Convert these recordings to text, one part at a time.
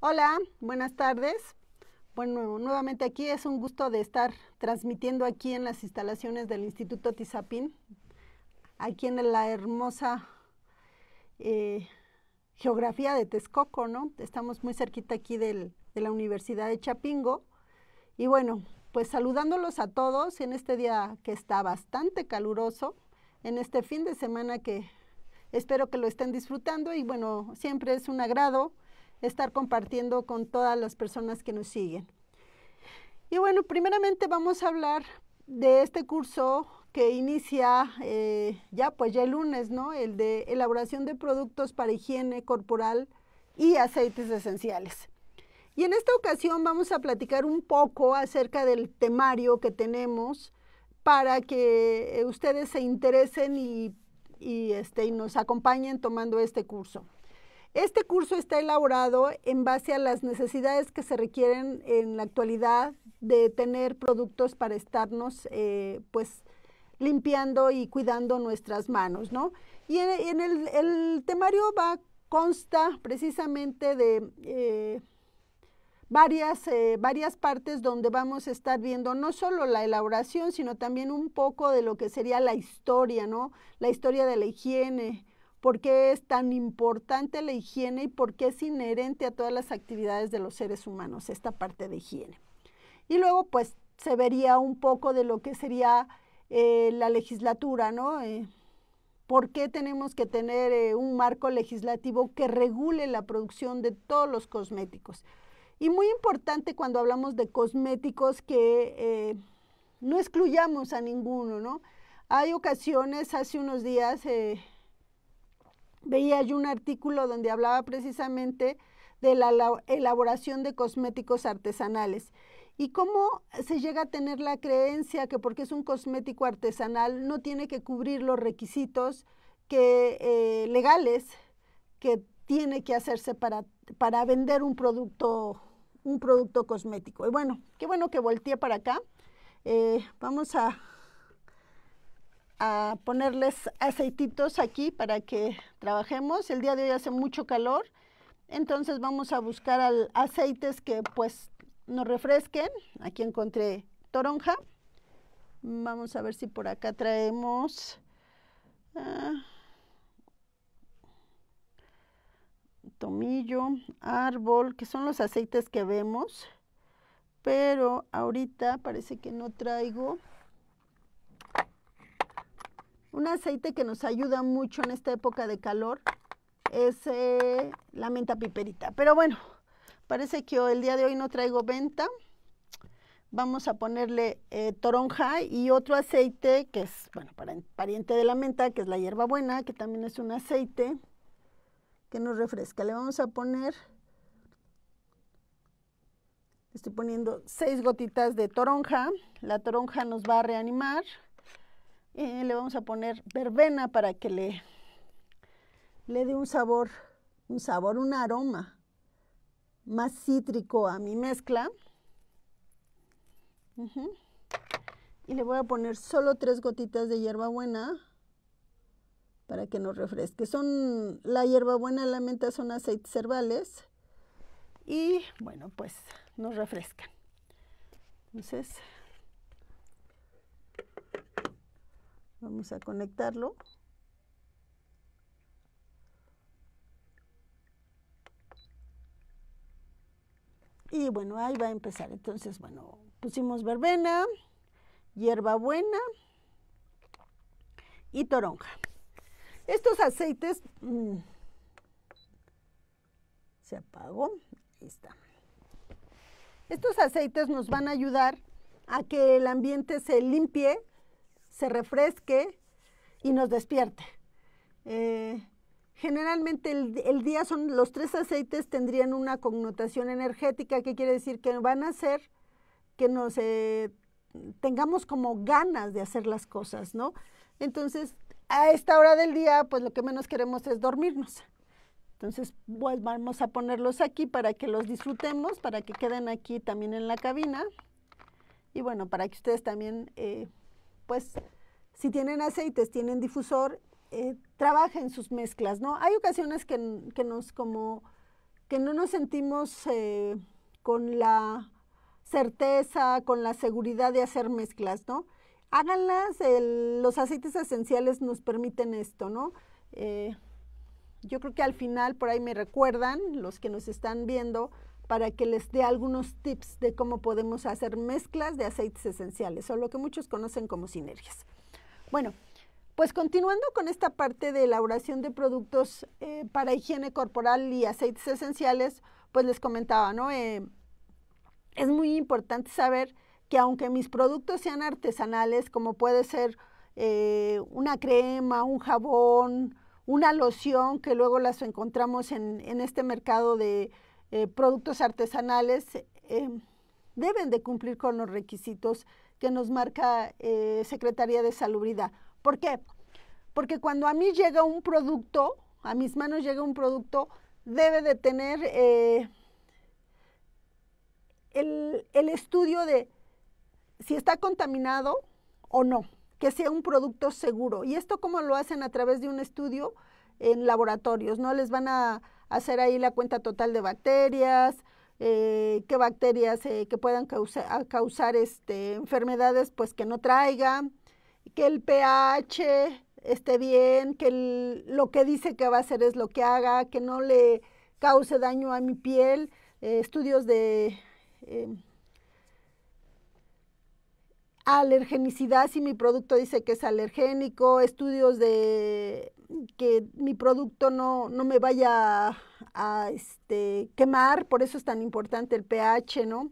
Hola, buenas tardes. Bueno, nuevamente aquí es un gusto de estar transmitiendo aquí en las instalaciones del Instituto Tizapín, aquí en la hermosa eh, geografía de Texcoco, ¿no? Estamos muy cerquita aquí de la Universidad de Chapingo. Y bueno, pues saludándolos a todos en este día que está bastante caluroso, en este fin de semana que espero que lo estén disfrutando y bueno, siempre es un agrado estar compartiendo con todas las personas que nos siguen. Y bueno, primeramente vamos a hablar de este curso que inicia eh, ya pues ya el lunes, ¿no? El de elaboración de productos para higiene corporal y aceites esenciales. Y en esta ocasión vamos a platicar un poco acerca del temario que tenemos para que eh, ustedes se interesen y, este, y nos acompañen tomando este curso. Este curso está elaborado en base a las necesidades que se requieren en la actualidad de tener productos para estarnos, eh, pues, limpiando y cuidando nuestras manos, ¿no? Y en, el, temario va, consta precisamente de eh, varias, eh, varias partes donde vamos a estar viendo no solo la elaboración, sino también un poco de lo que sería la historia, ¿no? La historia de la higiene, por qué es tan importante la higiene y por qué es inherente a todas las actividades de los seres humanos, esta parte de higiene. Y luego, pues, se vería un poco de lo que sería eh, la legislatura, ¿no? Eh, ¿Por qué tenemos que tener eh, un marco legislativo que regule la producción de todos los cosméticos? Y muy importante cuando hablamos de cosméticos que no excluyamos a ninguno, ¿no? Hay ocasiones, hace unos días veía yo un artículo donde hablaba precisamente de la elaboración de cosméticos artesanales. ¿Y cómo se llega a tener la creencia que porque es un cosmético artesanal no tiene que cubrir los requisitos que, eh, legales que tiene que hacerse para, para vender un producto, un producto cosmético? Y bueno, qué bueno que volteé para acá. Eh, vamos a a ponerles aceititos aquí para que trabajemos. El día de hoy hace mucho calor, entonces vamos a buscar aceites que pues nos refresquen. Aquí encontré toronja. Vamos a ver si por acá traemos... Ah, tomillo, árbol, que son los aceites que vemos, pero ahorita parece que no traigo un aceite que nos ayuda mucho en esta época de calor es eh, la menta piperita. Pero bueno, parece que el día de hoy no traigo venta. Vamos a ponerle eh, toronja y otro aceite que es, bueno, pariente de la menta, que es la hierbabuena, que también es un aceite que nos refresca. Le vamos a poner, estoy poniendo seis gotitas de toronja. La toronja nos va a reanimar. Eh, le vamos a poner verbena para que le, le dé un sabor, un sabor, un aroma más cítrico a mi mezcla. Y le voy a poner solo tres gotitas de hierbabuena para que nos refresque. Son la hierbabuena, la menta son aceites herbales y bueno, pues nos refrescan. Entonces, Vamos a conectarlo. Y bueno, ahí va a empezar. Entonces, bueno, pusimos verbena, hierbabuena y toronja. Estos aceites... Mm, se apagó. Ahí está. Estos aceites nos van a ayudar a que el ambiente se limpie se refresque y nos despierte. Eh, generalmente el, día son los tres aceites tendrían una connotación energética que quiere decir que van a hacer que nos eh, tengamos como ganas de hacer las cosas, ¿no? Entonces, a esta hora del día, pues lo que menos queremos es dormirnos. Entonces, pues vamos a ponerlos aquí para que los disfrutemos, para que queden aquí también en la cabina. Y bueno, para que ustedes también eh, pues si tienen aceites, tienen difusor, eh, trabajen sus mezclas, ¿no? Hay ocasiones que, nos como, que no nos sentimos eh, con la certeza, con la seguridad de hacer mezclas, ¿no? Háganlas, los aceites esenciales nos permiten esto, ¿no? Eh, yo creo que al final, por ahí me recuerdan los que nos están viendo, para que les dé algunos tips de cómo podemos hacer mezclas de aceites esenciales, o lo que muchos conocen como sinergias. Bueno, pues continuando con esta parte de elaboración de productos eh, para higiene corporal y aceites esenciales, pues les comentaba, ¿no? Eh, es muy importante saber que aunque mis productos sean artesanales, como puede ser eh, una crema, un jabón, una loción, que luego las encontramos en este mercado de eh, productos artesanales eh, deben de cumplir con los requisitos que nos marca eh, Secretaría de Salubridad. ¿Por qué? Porque cuando a mí llega un producto, a mis manos llega un producto, debe de tener el, el estudio de si está contaminado o no, que sea un producto seguro. ¿Y esto cómo lo hacen a través de un estudio en laboratorios? ¿No les van a hacer ahí la cuenta total de bacterias, eh, qué bacterias eh, que puedan causar, este, enfermedades pues que no traiga, que el pH esté bien, que lo que dice que va a hacer es lo que haga, que no le cause daño a mi piel, eh, estudios de em, alergenicidad, si mi producto dice que es alergénico, estudios de que mi producto no, me vaya a, este, quemar, por eso es tan importante el pH, ¿no?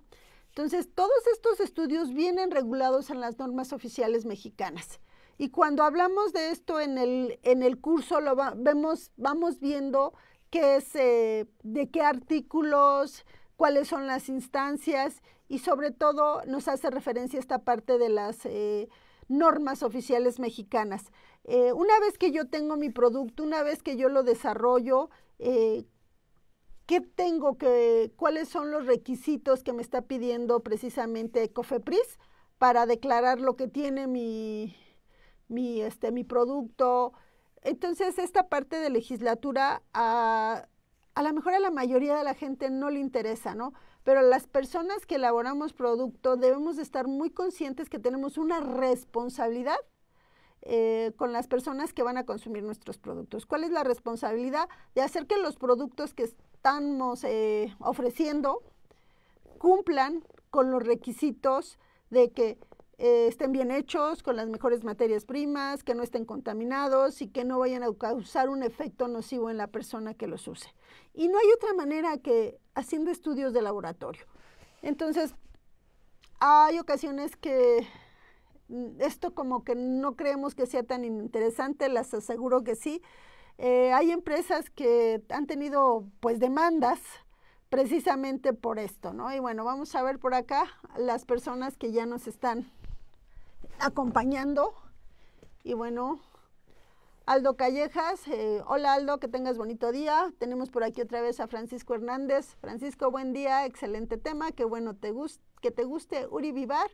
Entonces, todos estos estudios vienen regulados en las normas oficiales mexicanas. Y cuando hablamos de esto en el, curso, vamos viendo qué es, eh, de qué artículos, cuáles son las instancias y sobre todo nos hace referencia esta parte de las eh, normas oficiales mexicanas. Eh, una vez que yo tengo mi producto, una vez que yo lo desarrollo, eh, ¿qué tengo que, cuáles son los requisitos que me está pidiendo precisamente COFEPRIS para declarar lo que tiene mi, mi, este, mi producto? Entonces, esta parte de legislatura a, ah, a lo mejor a la mayoría de la gente no le interesa, ¿no? Pero las personas que elaboramos producto debemos estar muy conscientes que tenemos una responsabilidad eh, con las personas que van a consumir nuestros productos. ¿Cuál es la responsabilidad de hacer que los productos que estamos eh, ofreciendo cumplan con los requisitos de que eh, estén bien hechos, con las mejores materias primas, que no estén contaminados y que no vayan a causar un efecto nocivo en la persona que los use. Y no hay otra manera que haciendo estudios de laboratorio. Entonces, hay ocasiones que esto como que no creemos que sea tan interesante, las aseguro que sí. Eh, hay empresas que han tenido pues demandas precisamente por esto, ¿no? Y bueno, vamos a ver por acá las personas que ya nos están acompañando. Y bueno, Aldo Callejas, eh, hola Aldo, que tengas bonito día. Tenemos por aquí otra vez a Francisco Hernández. Francisco, buen día, excelente tema, qué bueno que te guste. Uri Vivar,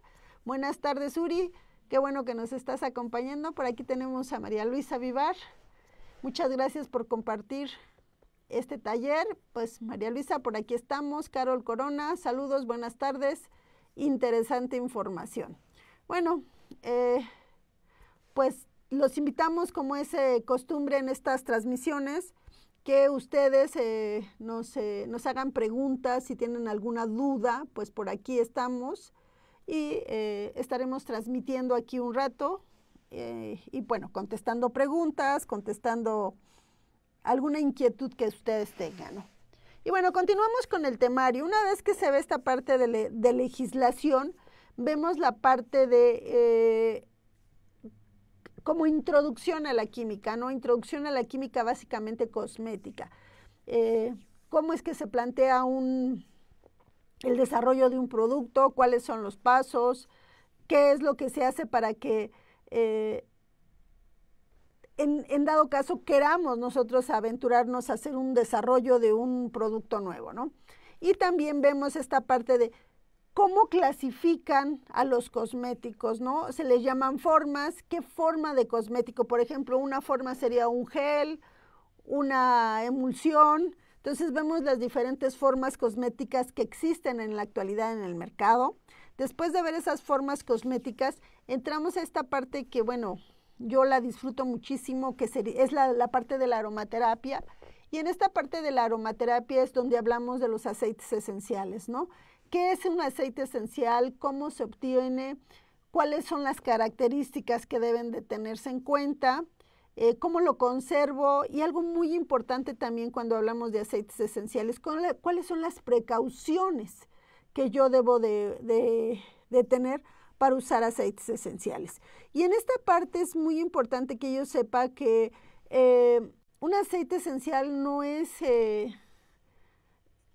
Buenas tardes, Uri. Qué bueno que nos estás acompañando. Por aquí tenemos a María Luisa Vivar. Muchas gracias por compartir este taller. Pues María Luisa, por aquí estamos. Carol Corona, saludos, buenas tardes. Interesante información. Bueno, eh, pues los invitamos, como es eh, costumbre en estas transmisiones, que ustedes eh, nos hagan preguntas, si tienen alguna duda, pues por aquí estamos y eh, estaremos transmitiendo aquí un rato eh, y bueno, contestando preguntas, contestando alguna inquietud que ustedes tengan. Y bueno, continuamos con el temario. Una vez que se ve esta parte de, legislación, vemos la parte de eh, como introducción a la química, ¿no? Introducción a la química básicamente cosmética. ¿Cómo es que se plantea un, el desarrollo de un producto, cuáles son los pasos, qué es lo que se hace para que eh, en, en, dado caso queramos nosotros aventurarnos a hacer un desarrollo de un producto nuevo, ¿no? Y también vemos esta parte de cómo clasifican a los cosméticos, ¿no? Se les llaman formas, qué forma de cosmético, por ejemplo, una forma sería un gel, una emulsión, entonces vemos las diferentes formas cosméticas que existen en la actualidad en el mercado. Después de ver esas formas cosméticas, entramos a esta parte que, bueno, yo la disfruto muchísimo, que es la, parte de la aromaterapia. Y en esta parte de la aromaterapia es donde hablamos de los aceites esenciales, ¿no? ¿Qué es un aceite esencial? ¿Cómo se obtiene? ¿Cuáles son las características que deben de tenerse en cuenta? Eh, cómo lo conservo y algo muy importante también cuando hablamos de aceites esenciales, cuáles son las precauciones que yo debo de, tener para usar aceites esenciales. Y en esta parte es muy importante que yo sepa que eh, un aceite esencial no es... Eh,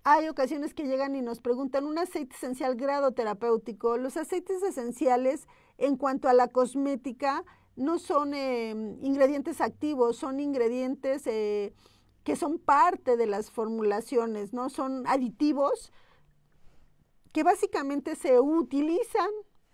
hay ocasiones que llegan y nos preguntan un aceite esencial grado terapéutico. Los aceites esenciales en cuanto a la cosmética no son em, ingredientes activos, son ingredientes eh, que son parte de las formulaciones, ¿no? Son aditivos que básicamente se utilizan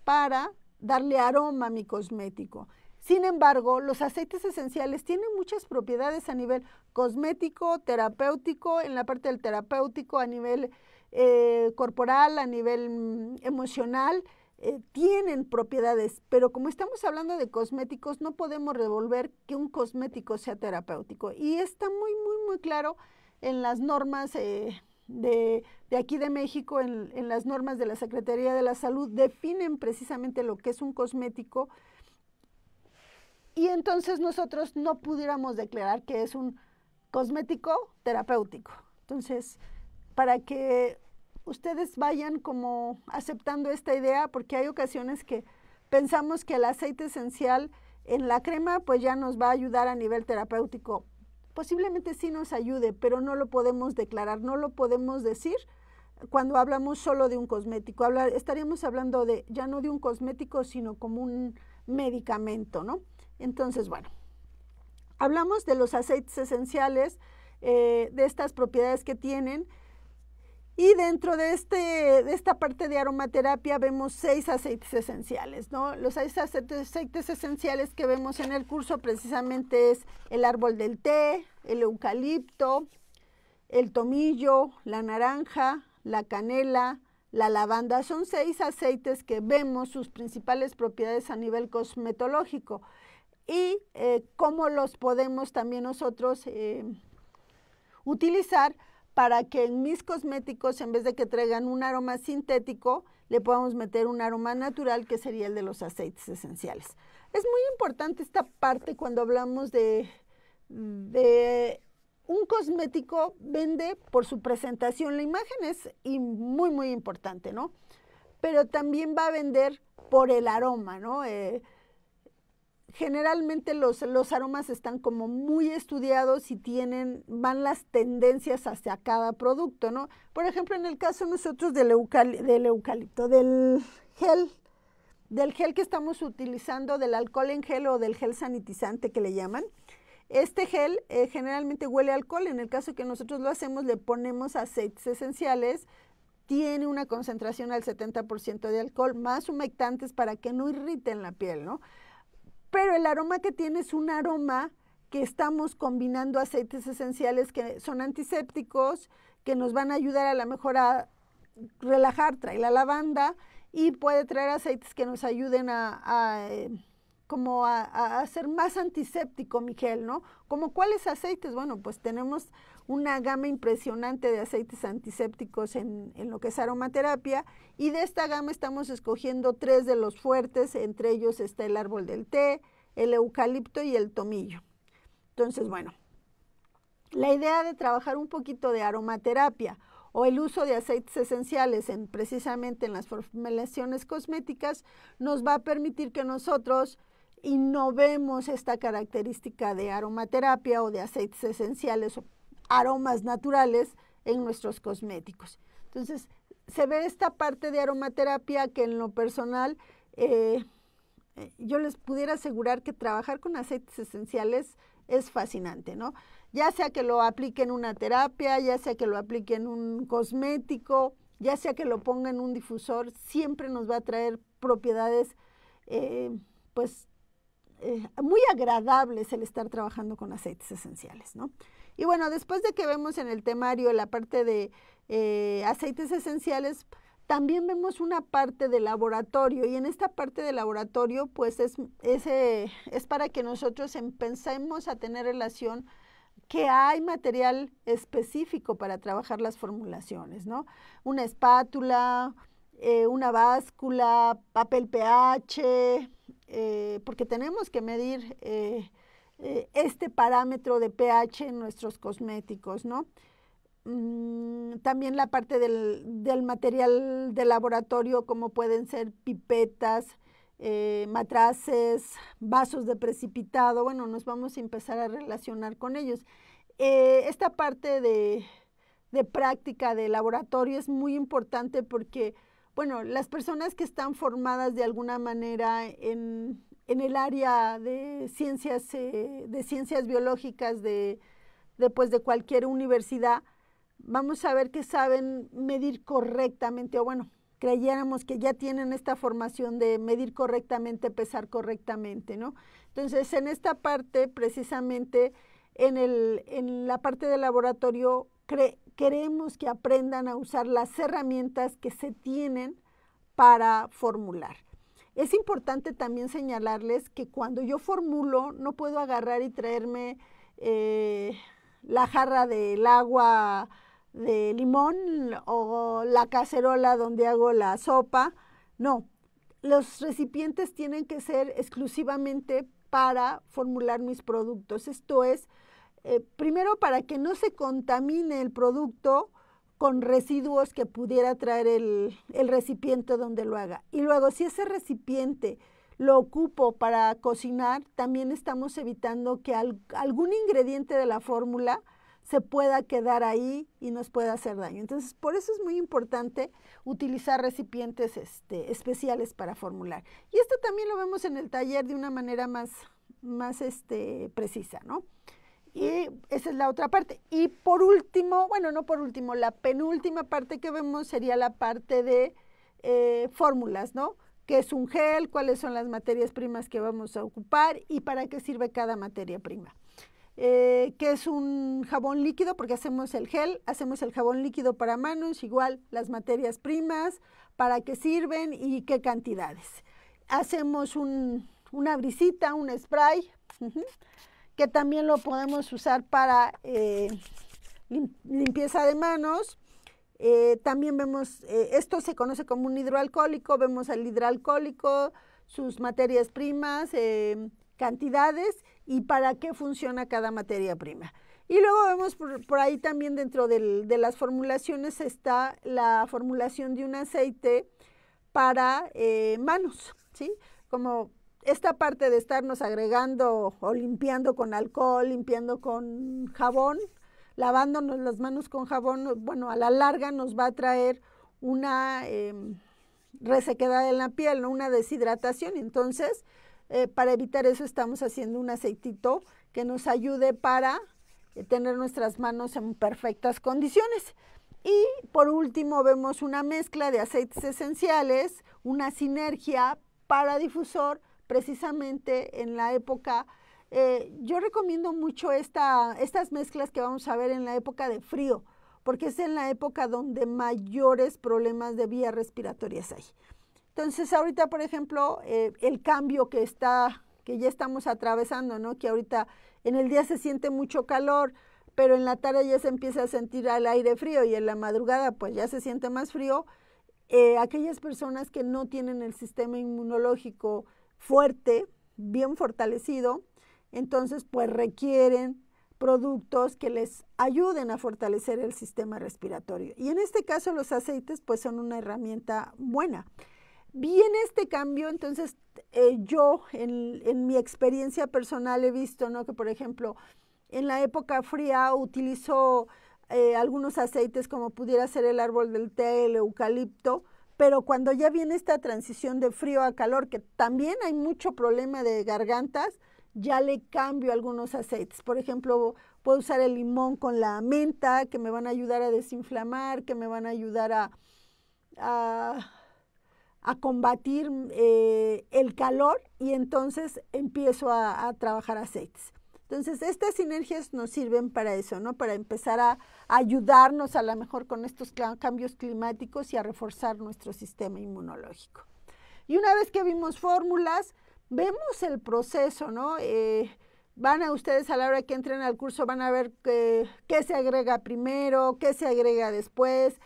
para darle aroma a mi cosmético. Sin embargo, los aceites esenciales tienen muchas propiedades a nivel cosmético, terapéutico, en la parte del terapéutico, a nivel eh, corporal, a nivel mm, emocional. Eh, tienen propiedades, pero como estamos hablando de cosméticos, no podemos revolver que un cosmético sea terapéutico. Y está muy, muy, muy claro en las normas eh, de, aquí de México, en, en, las normas de la Secretaría de la Salud, definen precisamente lo que es un cosmético. Y entonces nosotros no pudiéramos declarar que es un cosmético terapéutico. Entonces, para que ustedes vayan como aceptando esta idea porque hay ocasiones que pensamos que el aceite esencial en la crema pues ya nos va a ayudar a nivel terapéutico. Posiblemente sí nos ayude, pero no lo podemos declarar, no lo podemos decir cuando hablamos solo de un cosmético. estaríamos hablando de ya no de un cosmético, sino como un medicamento, ¿no? Entonces, bueno, hablamos de los aceites esenciales, eh, de estas propiedades que tienen y dentro de, este, de esta parte de aromaterapia vemos seis aceites esenciales, ¿no? Los seis aceites esenciales que vemos en el curso precisamente es el árbol del té, el eucalipto, el tomillo, la naranja, la canela, la lavanda. Son seis aceites que vemos sus principales propiedades a nivel cosmetológico y eh, cómo los podemos también nosotros eh, utilizar para que en mis cosméticos, en vez de que traigan un aroma sintético, le podamos meter un aroma natural que sería el de los aceites esenciales. Es muy importante esta parte cuando hablamos de, un cosmético vende por su presentación. La imagen es muy, muy importante, ¿no? Pero también va a vender por el aroma, ¿no? Eh, generalmente los, aromas están como muy estudiados y tienen, van las tendencias hacia cada producto, ¿no? Por ejemplo, en el caso nosotros del, eucalipto, del gel, del gel que estamos utilizando, del alcohol en gel o del gel sanitizante que le llaman, este gel eh, generalmente huele alcohol. En el caso que nosotros lo hacemos, le ponemos aceites esenciales, tiene una concentración al 70% de alcohol, más humectantes para que no irriten la piel, ¿no? pero el aroma que tiene es un aroma que estamos combinando aceites esenciales que son antisépticos, que nos van a ayudar a la mejor a relajar, trae la lavanda y puede traer aceites que nos ayuden a, eh, como a, a, ser más antiséptico, Miguel, ¿no? Como cuáles aceites, bueno, pues tenemos una gama impresionante de aceites antisépticos en, lo que es aromaterapia y de esta gama estamos escogiendo tres de los fuertes, entre ellos está el árbol del té, el eucalipto y el tomillo. Entonces, bueno, la idea de trabajar un poquito de aromaterapia o el uso de aceites esenciales en, precisamente en las formulaciones cosméticas nos va a permitir que nosotros innovemos esta característica de aromaterapia o de aceites esenciales aromas naturales en nuestros cosméticos. Entonces, se ve esta parte de aromaterapia que en lo personal eh, eh, yo les pudiera asegurar que trabajar con aceites esenciales es fascinante, ¿no? Ya sea que lo aplique en una terapia, ya sea que lo aplique en un cosmético, ya sea que lo ponga en un difusor, siempre nos va a traer propiedades, eh, pues, muy agradables el estar trabajando con aceites esenciales, ¿no? Y bueno, después de que vemos en el temario la parte de eh, aceites esenciales, también vemos una parte de laboratorio y en esta parte de laboratorio pues es, es, eh, es para que nosotros empecemos a tener relación que hay material específico para trabajar las formulaciones, ¿no? Una espátula, eh, una báscula, papel pH, porque tenemos que medir eh, este parámetro de pH en nuestros cosméticos, ¿no? Mm, también la parte del, material de laboratorio, como pueden ser pipetas, eh, matraces, vasos de precipitado, bueno, nos vamos a empezar a relacionar con ellos. Eh, esta parte de práctica de laboratorio es muy importante porque, bueno, las personas que están formadas de alguna manera en en el área de ciencias, eh, de ciencias biológicas de, de, pues, de cualquier universidad, vamos a ver que saben medir correctamente, o bueno, creyéramos que ya tienen esta formación de medir correctamente, pesar correctamente, ¿no? Entonces, en esta parte, precisamente, en, el, en la parte de laboratorio, queremos que aprendan a usar las herramientas que se tienen para formular. Es importante también señalarles que cuando yo formulo, no puedo agarrar y traerme eh, la jarra del agua de limón o la cacerola donde hago la sopa. No, los recipientes tienen que ser exclusivamente para formular mis productos. Esto es, eh, primero, para que no se contamine el producto con residuos que pudiera traer el, recipiente donde lo haga. Y luego, si ese recipiente lo ocupo para cocinar, también estamos evitando que algún ingrediente de la fórmula se pueda quedar ahí y nos pueda hacer daño. Entonces, por eso es muy importante utilizar recipientes este, especiales para formular. Y esto también lo vemos en el taller de una manera más, más este, precisa, ¿no? Y esa es la otra parte. Y por último, bueno, no por último, la penúltima parte que vemos sería la parte de eh, fórmulas, ¿no? ¿Qué es un gel? ¿Cuáles son las materias primas que vamos a ocupar? ¿Y para qué sirve cada materia prima? Eh, ¿Qué es un jabón líquido? Porque hacemos el gel, hacemos el jabón líquido para manos, igual las materias primas, para qué sirven y qué cantidades. Hacemos un, una brisita, un spray que también lo podemos usar para eh, limpieza de manos. Eh, también vemos, eh, esto se conoce como un hidroalcohólico, vemos el hidroalcohólico, sus materias primas, cantidades y para qué funciona cada materia prima. Y luego vemos por, ahí también dentro de las formulaciones está la formulación de un aceite para manos, ¿sí? Como esta parte de estarnos agregando o limpiando con alcohol, limpiando con jabón, lavándonos las manos con jabón, bueno, a la larga nos va a traer una em, resequedad en la piel, una deshidratación. Entonces, eh, para evitar eso estamos haciendo un aceitito que nos ayude para eh, tener nuestras manos en perfectas condiciones. Y por último vemos una mezcla de aceites esenciales, una sinergia para difusor, precisamente en la época. Eh, yo recomiendo mucho esta, estas mezclas que vamos a ver en la época de frío, porque es en la época donde mayores problemas de vías respiratorias hay. Entonces, ahorita, por ejemplo, eh, el cambio que está, que ya estamos atravesando, ¿no? Que ahorita en el día se siente mucho calor, pero en la tarde ya se empieza a sentir al aire frío y en la madrugada pues ya se siente más frío. Eh, aquellas personas que no tienen el sistema inmunológico fuerte, bien fortalecido, entonces pues requieren productos que les ayuden a fortalecer el sistema respiratorio. Y en este caso los aceites pues son una herramienta buena. Bien este cambio, entonces eh, yo en, mi experiencia personal he visto ¿no? que por ejemplo en la época fría utilizo eh, algunos aceites como pudiera ser el árbol del té, el eucalipto, pero cuando ya viene esta transición de frío a calor, que también hay mucho problema de gargantas, ya le cambio algunos aceites. Por ejemplo, puedo usar el limón con la menta, que me van a ayudar a desinflamar, que me van a ayudar a, combatir eh, el calor y entonces empiezo a trabajar aceites. Entonces, estas sinergias nos sirven para eso, ¿no? Para empezar a, ayudarnos a lo mejor con estos cambios climáticos y a reforzar nuestro sistema inmunológico. Y una vez que vimos fórmulas, vemos el proceso, ¿no? Eh, van a ustedes a la hora que entren al curso, van a ver qué se agrega primero, qué se agrega después,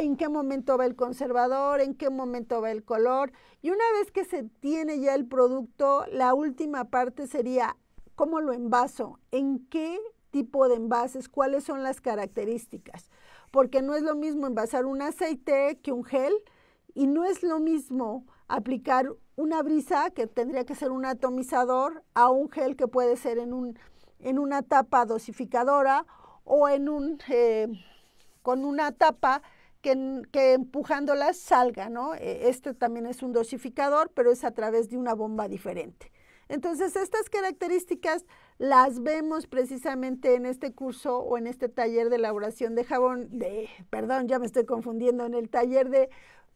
en qué momento va el conservador, en qué momento va el color. Y una vez que se tiene ya el producto, la última parte sería ¿Cómo lo envaso? ¿En qué tipo de envases? ¿Cuáles son las características? Porque no es lo mismo envasar un aceite que un gel y no es lo mismo aplicar una brisa que tendría que ser un atomizador a un gel que puede ser en, una tapa dosificadora o en un, eh, con una tapa que, que empujándolas salga, ¿no? E, este también es un dosificador, pero es a través de una bomba diferente. Entonces, estas características las vemos precisamente en este curso o en este taller de elaboración de jabón, de, perdón, ya me estoy confundiendo, en el taller de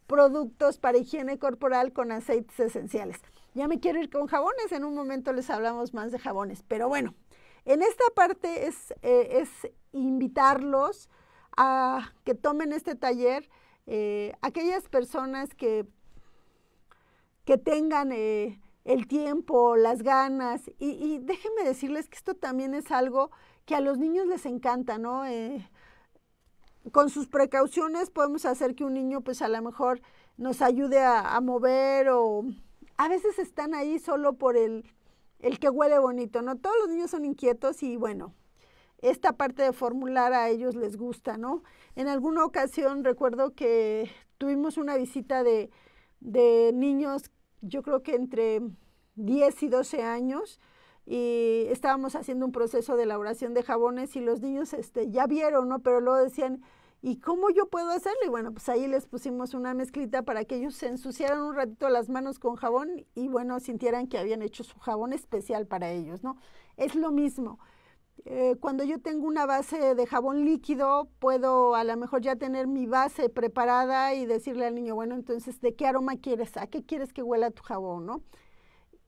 productos para higiene corporal con aceites esenciales. Ya me quiero ir con jabones, en un momento les hablamos más de jabones, pero bueno, en esta parte es, eh, es invitarlos a que tomen este taller, eh, aquellas personas que, que tengan... Eh, el tiempo, las ganas. Y, déjenme decirles que esto también es algo que a los niños les encanta, ¿no? Eh, con sus precauciones podemos hacer que un niño pues a lo mejor nos ayude a, a mover o a veces están ahí solo por el, el, que huele bonito, ¿no? Todos los niños son inquietos y bueno, esta parte de formular a ellos les gusta, ¿no? En alguna ocasión recuerdo que tuvimos una visita de, de niños yo creo que entre 10 y 12 años y estábamos haciendo un proceso de elaboración de jabones y los niños este, ya vieron, ¿no? Pero luego decían, ¿y cómo yo puedo hacerlo? Y bueno, pues ahí les pusimos una mezclita para que ellos se ensuciaran un ratito las manos con jabón y bueno, sintieran que habían hecho su jabón especial para ellos, ¿no? Es lo mismo. Eh, cuando yo tengo una base de jabón líquido, puedo a lo mejor ya tener mi base preparada y decirle al niño, bueno, entonces, ¿de qué aroma quieres? ¿A qué quieres que huela tu jabón,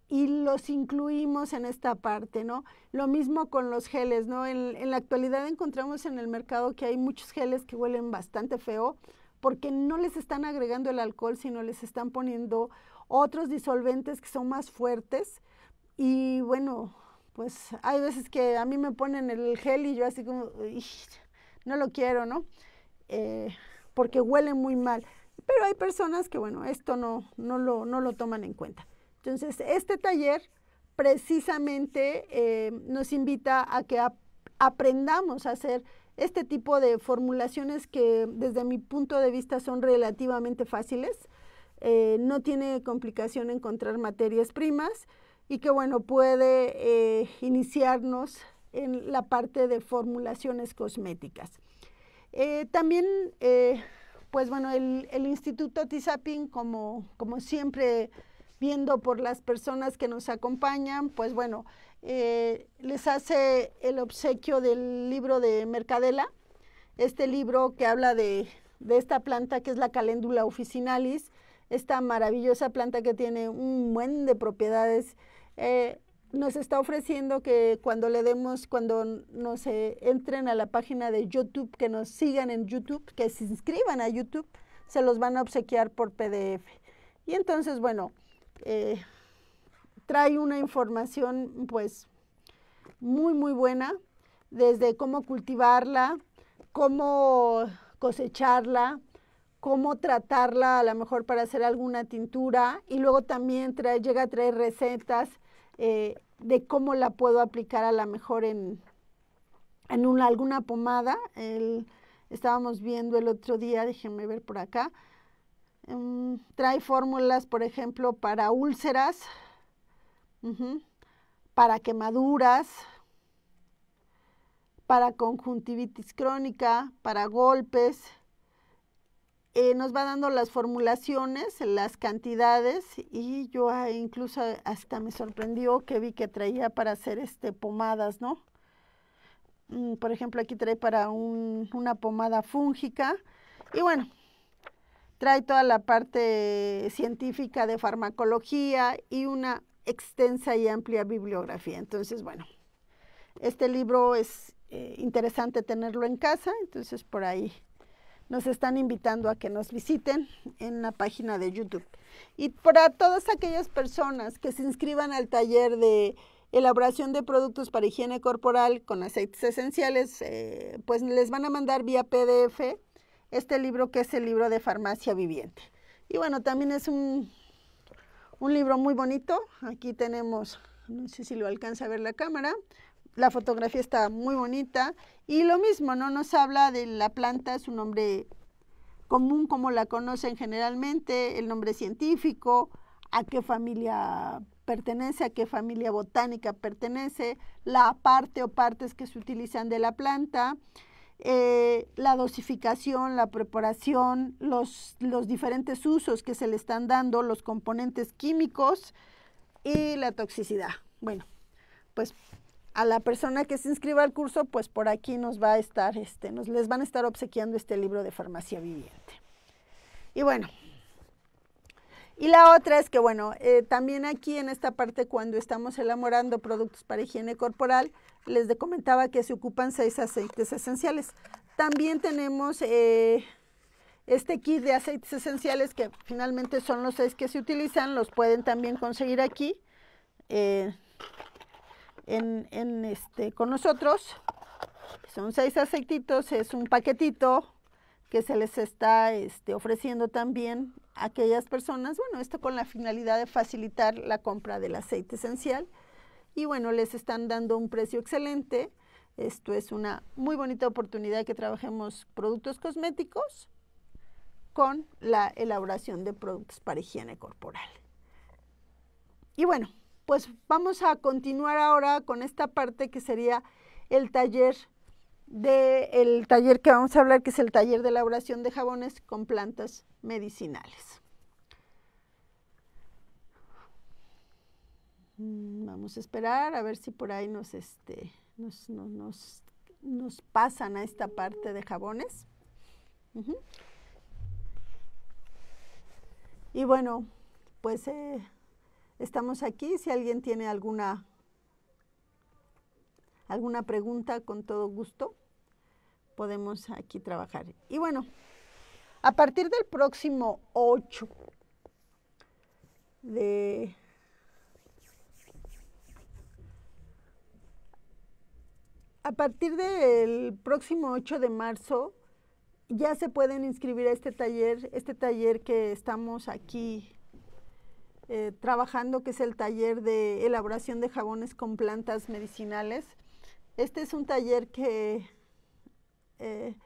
Y los incluimos en esta parte, ¿no? Lo mismo con los geles, ¿no? En, en la actualidad encontramos en el mercado que hay muchos geles que huelen bastante feo porque no les están agregando el alcohol, sino les están poniendo otros disolventes que son más fuertes. Y bueno, pues hay veces que a mí me ponen el gel y yo así como, no lo quiero, ¿no? Eh, porque huele muy mal. Pero hay personas que, bueno, esto no, no, lo, toman en cuenta. Entonces, este taller precisamente eh, nos invita a que aprendamos a hacer este tipo de formulaciones que desde mi punto de vista son relativamente fáciles. Eh, no tiene complicación encontrar materias primas y que bueno, puede eh, iniciarnos en la parte de formulaciones cosméticas. Eh, también, eh, pues bueno, el, Instituto Tizapin, como, como siempre viendo por las personas que nos acompañan, pues bueno, les hace el obsequio del libro de Mercadela, este libro que habla de, esta planta que es la caléndula officinalis, esta maravillosa planta que tiene un buen de propiedades eh, nos está ofreciendo que cuando le demos, cuando nos entren a la página de YouTube, que nos sigan en YouTube, que se inscriban a YouTube, se los van a obsequiar por PDF. Y entonces, bueno, eh, trae una información pues muy, muy buena, desde cómo cultivarla, cómo cosecharla, cómo tratarla a lo mejor para hacer alguna tintura y luego también llega a traer recetas eh, de cómo la puedo aplicar a lo mejor en, alguna pomada. estábamos viendo el otro día, déjenme ver por acá, em, trae fórmulas, por ejemplo, para úlceras, para quemaduras, para conjuntivitis crónica, para golpes, eh, nos va dando las formulaciones, las cantidades y yo ah, incluso hasta me sorprendió que vi que traía para hacer este pomadas, ¿no? Mm, por ejemplo, aquí trae para una pomada fúngica y bueno, trae toda la parte científica de farmacología y una extensa y amplia bibliografía. Entonces, bueno, este libro es eh, interesante tenerlo en casa, entonces por ahí nos están invitando a que nos visiten en la página de YouTube. Y para todas aquellas personas que se inscriban al taller de elaboración de productos para higiene corporal con aceites esenciales, eh, pues les van a mandar vía PDF este libro que es el libro de farmacia viviente. Y bueno, también es un, un libro muy bonito. Aquí tenemos, no sé si lo alcanza a ver la cámara, la fotografía está muy bonita y lo mismo, ¿no? Nos habla de la planta, su nombre común, como la conocen generalmente, el nombre científico, a qué familia pertenece, a qué familia botánica pertenece, la parte o partes que se utilizan de la planta, eh, la dosificación, la preparación, los, los diferentes usos que se le están dando, los componentes químicos y la toxicidad. Bueno, pues a la persona que se inscriba al curso, pues por aquí nos va a estar, este, nos les van a estar obsequiando este libro de farmacia viviente. Y bueno, y la otra es que, bueno, eh, también aquí en esta parte cuando estamos elaborando productos para higiene corporal, les comentaba que se ocupan seis aceites esenciales. También tenemos eh, este kit de aceites esenciales que finalmente son los seis que se utilizan, los pueden también conseguir aquí. Eh, en, este, con nosotros. Son seis aceititos, es un paquetito que se les está este, ofreciendo también a aquellas personas, bueno, esto con la finalidad de facilitar la compra del aceite esencial. Y bueno, les están dando un precio excelente. Esto es una muy bonita oportunidad que trabajemos productos cosméticos con la elaboración de productos para higiene corporal. Y bueno, pues vamos a continuar ahora con esta parte que sería el taller de el taller que vamos a hablar, que es el taller de elaboración de jabones con plantas medicinales. Mm, vamos a esperar a ver si por ahí nos, este, nos, pasan a esta parte de jabones. Y bueno, pues eh, Estamos aquí, si alguien tiene alguna, alguna pregunta, con todo gusto, podemos aquí trabajar. Y bueno, a partir del próximo 8 de a partir del próximo 8 de marzo ya se pueden inscribir a este taller, este taller que estamos aquí eh, trabajando, que es el taller de elaboración de jabones con plantas medicinales. Este es un taller que eh,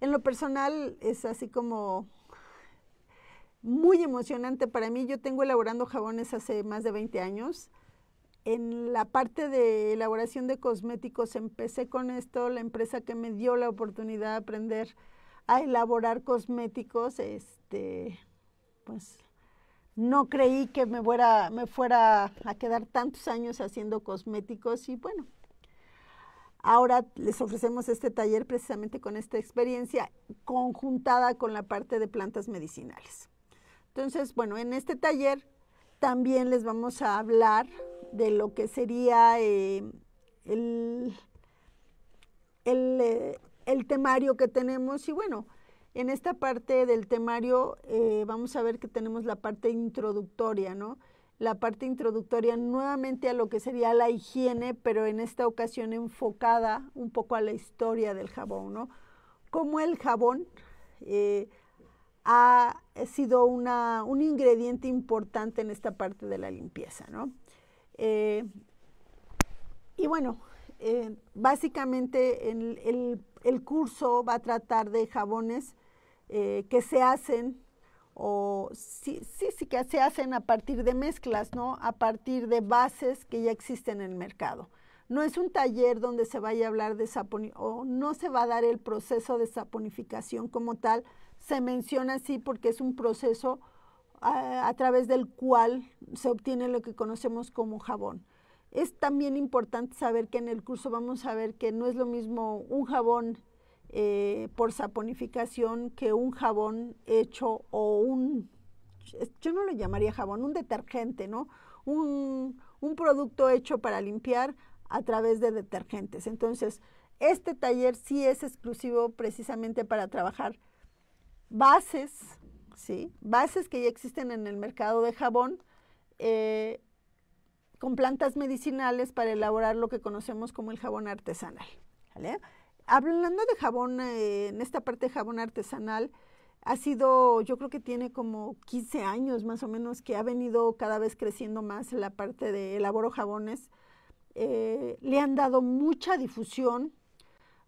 en lo personal es así como muy emocionante para mí. Yo tengo elaborando jabones hace más de 20 años. En la parte de elaboración de cosméticos empecé con esto, la empresa que me dio la oportunidad de aprender a elaborar cosméticos, este, pues no creí que me fuera, a quedar tantos años haciendo cosméticos y bueno, Ahora les ofrecemos este taller precisamente con esta experiencia conjuntada con la parte de plantas medicinales. Entonces, bueno, en este taller también les vamos a hablar de lo que sería eh, el, eh, el, temario que tenemos y bueno, en esta parte del temario eh, vamos a ver que tenemos la parte introductoria, ¿no? La parte introductoria nuevamente a lo que sería la higiene, pero en esta ocasión enfocada un poco a la historia del jabón, ¿no? Cómo el jabón eh, ha sido un ingrediente importante en esta parte de la limpieza, ¿no? Eh, y bueno, básicamente el, el, curso va a tratar de jabones eh, que se hacen o sí, sí, sí que se hacen a partir de mezclas, ¿no? A partir de bases que ya existen en el mercado. No es un taller donde se vaya a hablar de saponificación, o no se va a dar el proceso de saponificación como tal. Se menciona así porque es un proceso a través del cual se obtiene lo que conocemos como jabón. Es también importante saber que en el curso vamos a ver que no es lo mismo un jabón eh, por saponificación que un jabón hecho o un, yo no lo llamaría jabón, un detergente, ¿no? Un, producto hecho para limpiar a través de detergentes. Entonces, este taller sí es exclusivo precisamente para trabajar bases, ¿sí? Bases que ya existen en el mercado de jabón, eh, con plantas medicinales para elaborar lo que conocemos como el jabón artesanal. ¿vale? Hablando de jabón, eh, en esta parte de jabón artesanal, ha sido, yo creo que tiene como 15 años más o menos que ha venido cada vez creciendo más la parte de elaboro jabones. Eh, le han dado mucha difusión.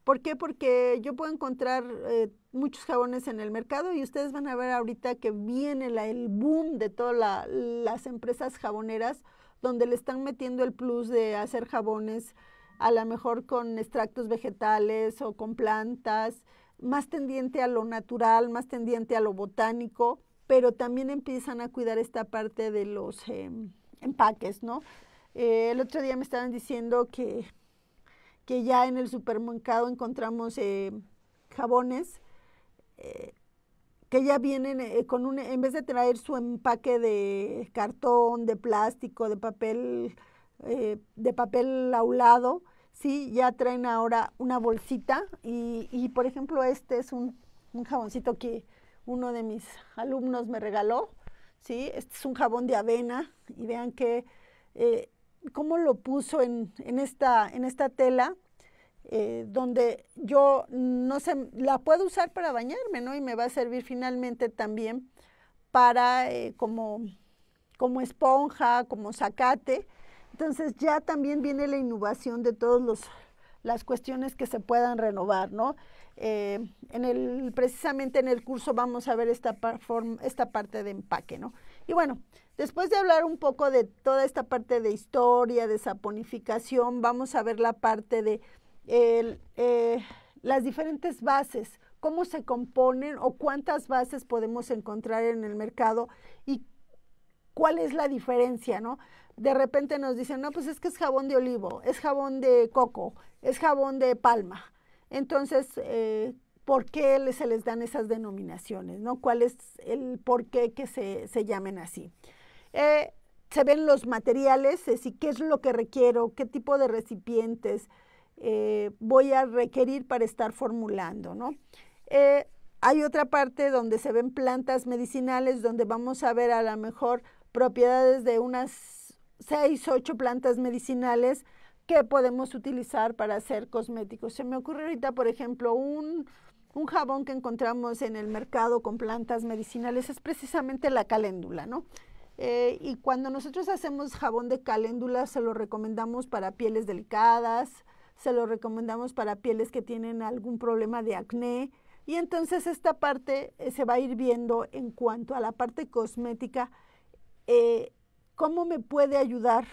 ¿Por qué? Porque yo puedo encontrar eh, muchos jabones en el mercado y ustedes van a ver ahorita que viene el boom de todas las empresas jaboneras donde le están metiendo el plus de hacer jabones a lo mejor con extractos vegetales o con plantas, más tendiente a lo natural, más tendiente a lo botánico, pero también empiezan a cuidar esta parte de los em, empaques, ¿no? Eh, el otro día me estaban diciendo que, que ya en el supermercado encontramos eh, jabones eh, que ya vienen con un, en vez de traer su empaque de cartón, de plástico, de papel, de papel aulado, ¿sí? Ya traen ahora una bolsita y, y por ejemplo, este es un, jaboncito que uno de mis alumnos me regaló, ¿sí? Este es un jabón de avena y vean que, eh, cómo lo puso en, en, esta, en esta tela. Eh, donde yo no sé, la puedo usar para bañarme, ¿no? Y me va a servir finalmente también para eh, como, como esponja, como sacate. Entonces ya también viene la innovación de todas las cuestiones que se puedan renovar, ¿no? Eh, en el, precisamente en el curso vamos a ver esta, esta parte de empaque, ¿no? Y bueno, después de hablar un poco de toda esta parte de historia, de saponificación, vamos a ver la parte de eh, las diferentes bases, cómo se componen o cuántas bases podemos encontrar en el mercado y cuál es la diferencia, ¿no? De repente nos dicen, no, pues es que es jabón de olivo, es jabón de coco, es jabón de palma. Entonces, eh, ¿por qué se les dan esas denominaciones? ¿no? ¿Cuál es el por qué que se, se llamen así? Eh, se ven los materiales, es decir, qué es lo que requiero, qué tipo de recipientes eh, voy a requerir para estar formulando, ¿no? hay otra parte donde se ven plantas medicinales, donde vamos a ver a lo mejor propiedades de unas 6, 8 plantas medicinales que podemos utilizar para hacer cosméticos. Se me ocurre ahorita, por ejemplo, un, jabón que encontramos en el mercado con plantas medicinales es precisamente la caléndula, ¿no? Eh, y cuando nosotros hacemos jabón de caléndula, se lo recomendamos para pieles delicadas, se lo recomendamos para pieles que tienen algún problema de acné. Y entonces esta parte eh, se va a ir viendo en cuanto a la parte cosmética eh, ¿cómo me puede ayudar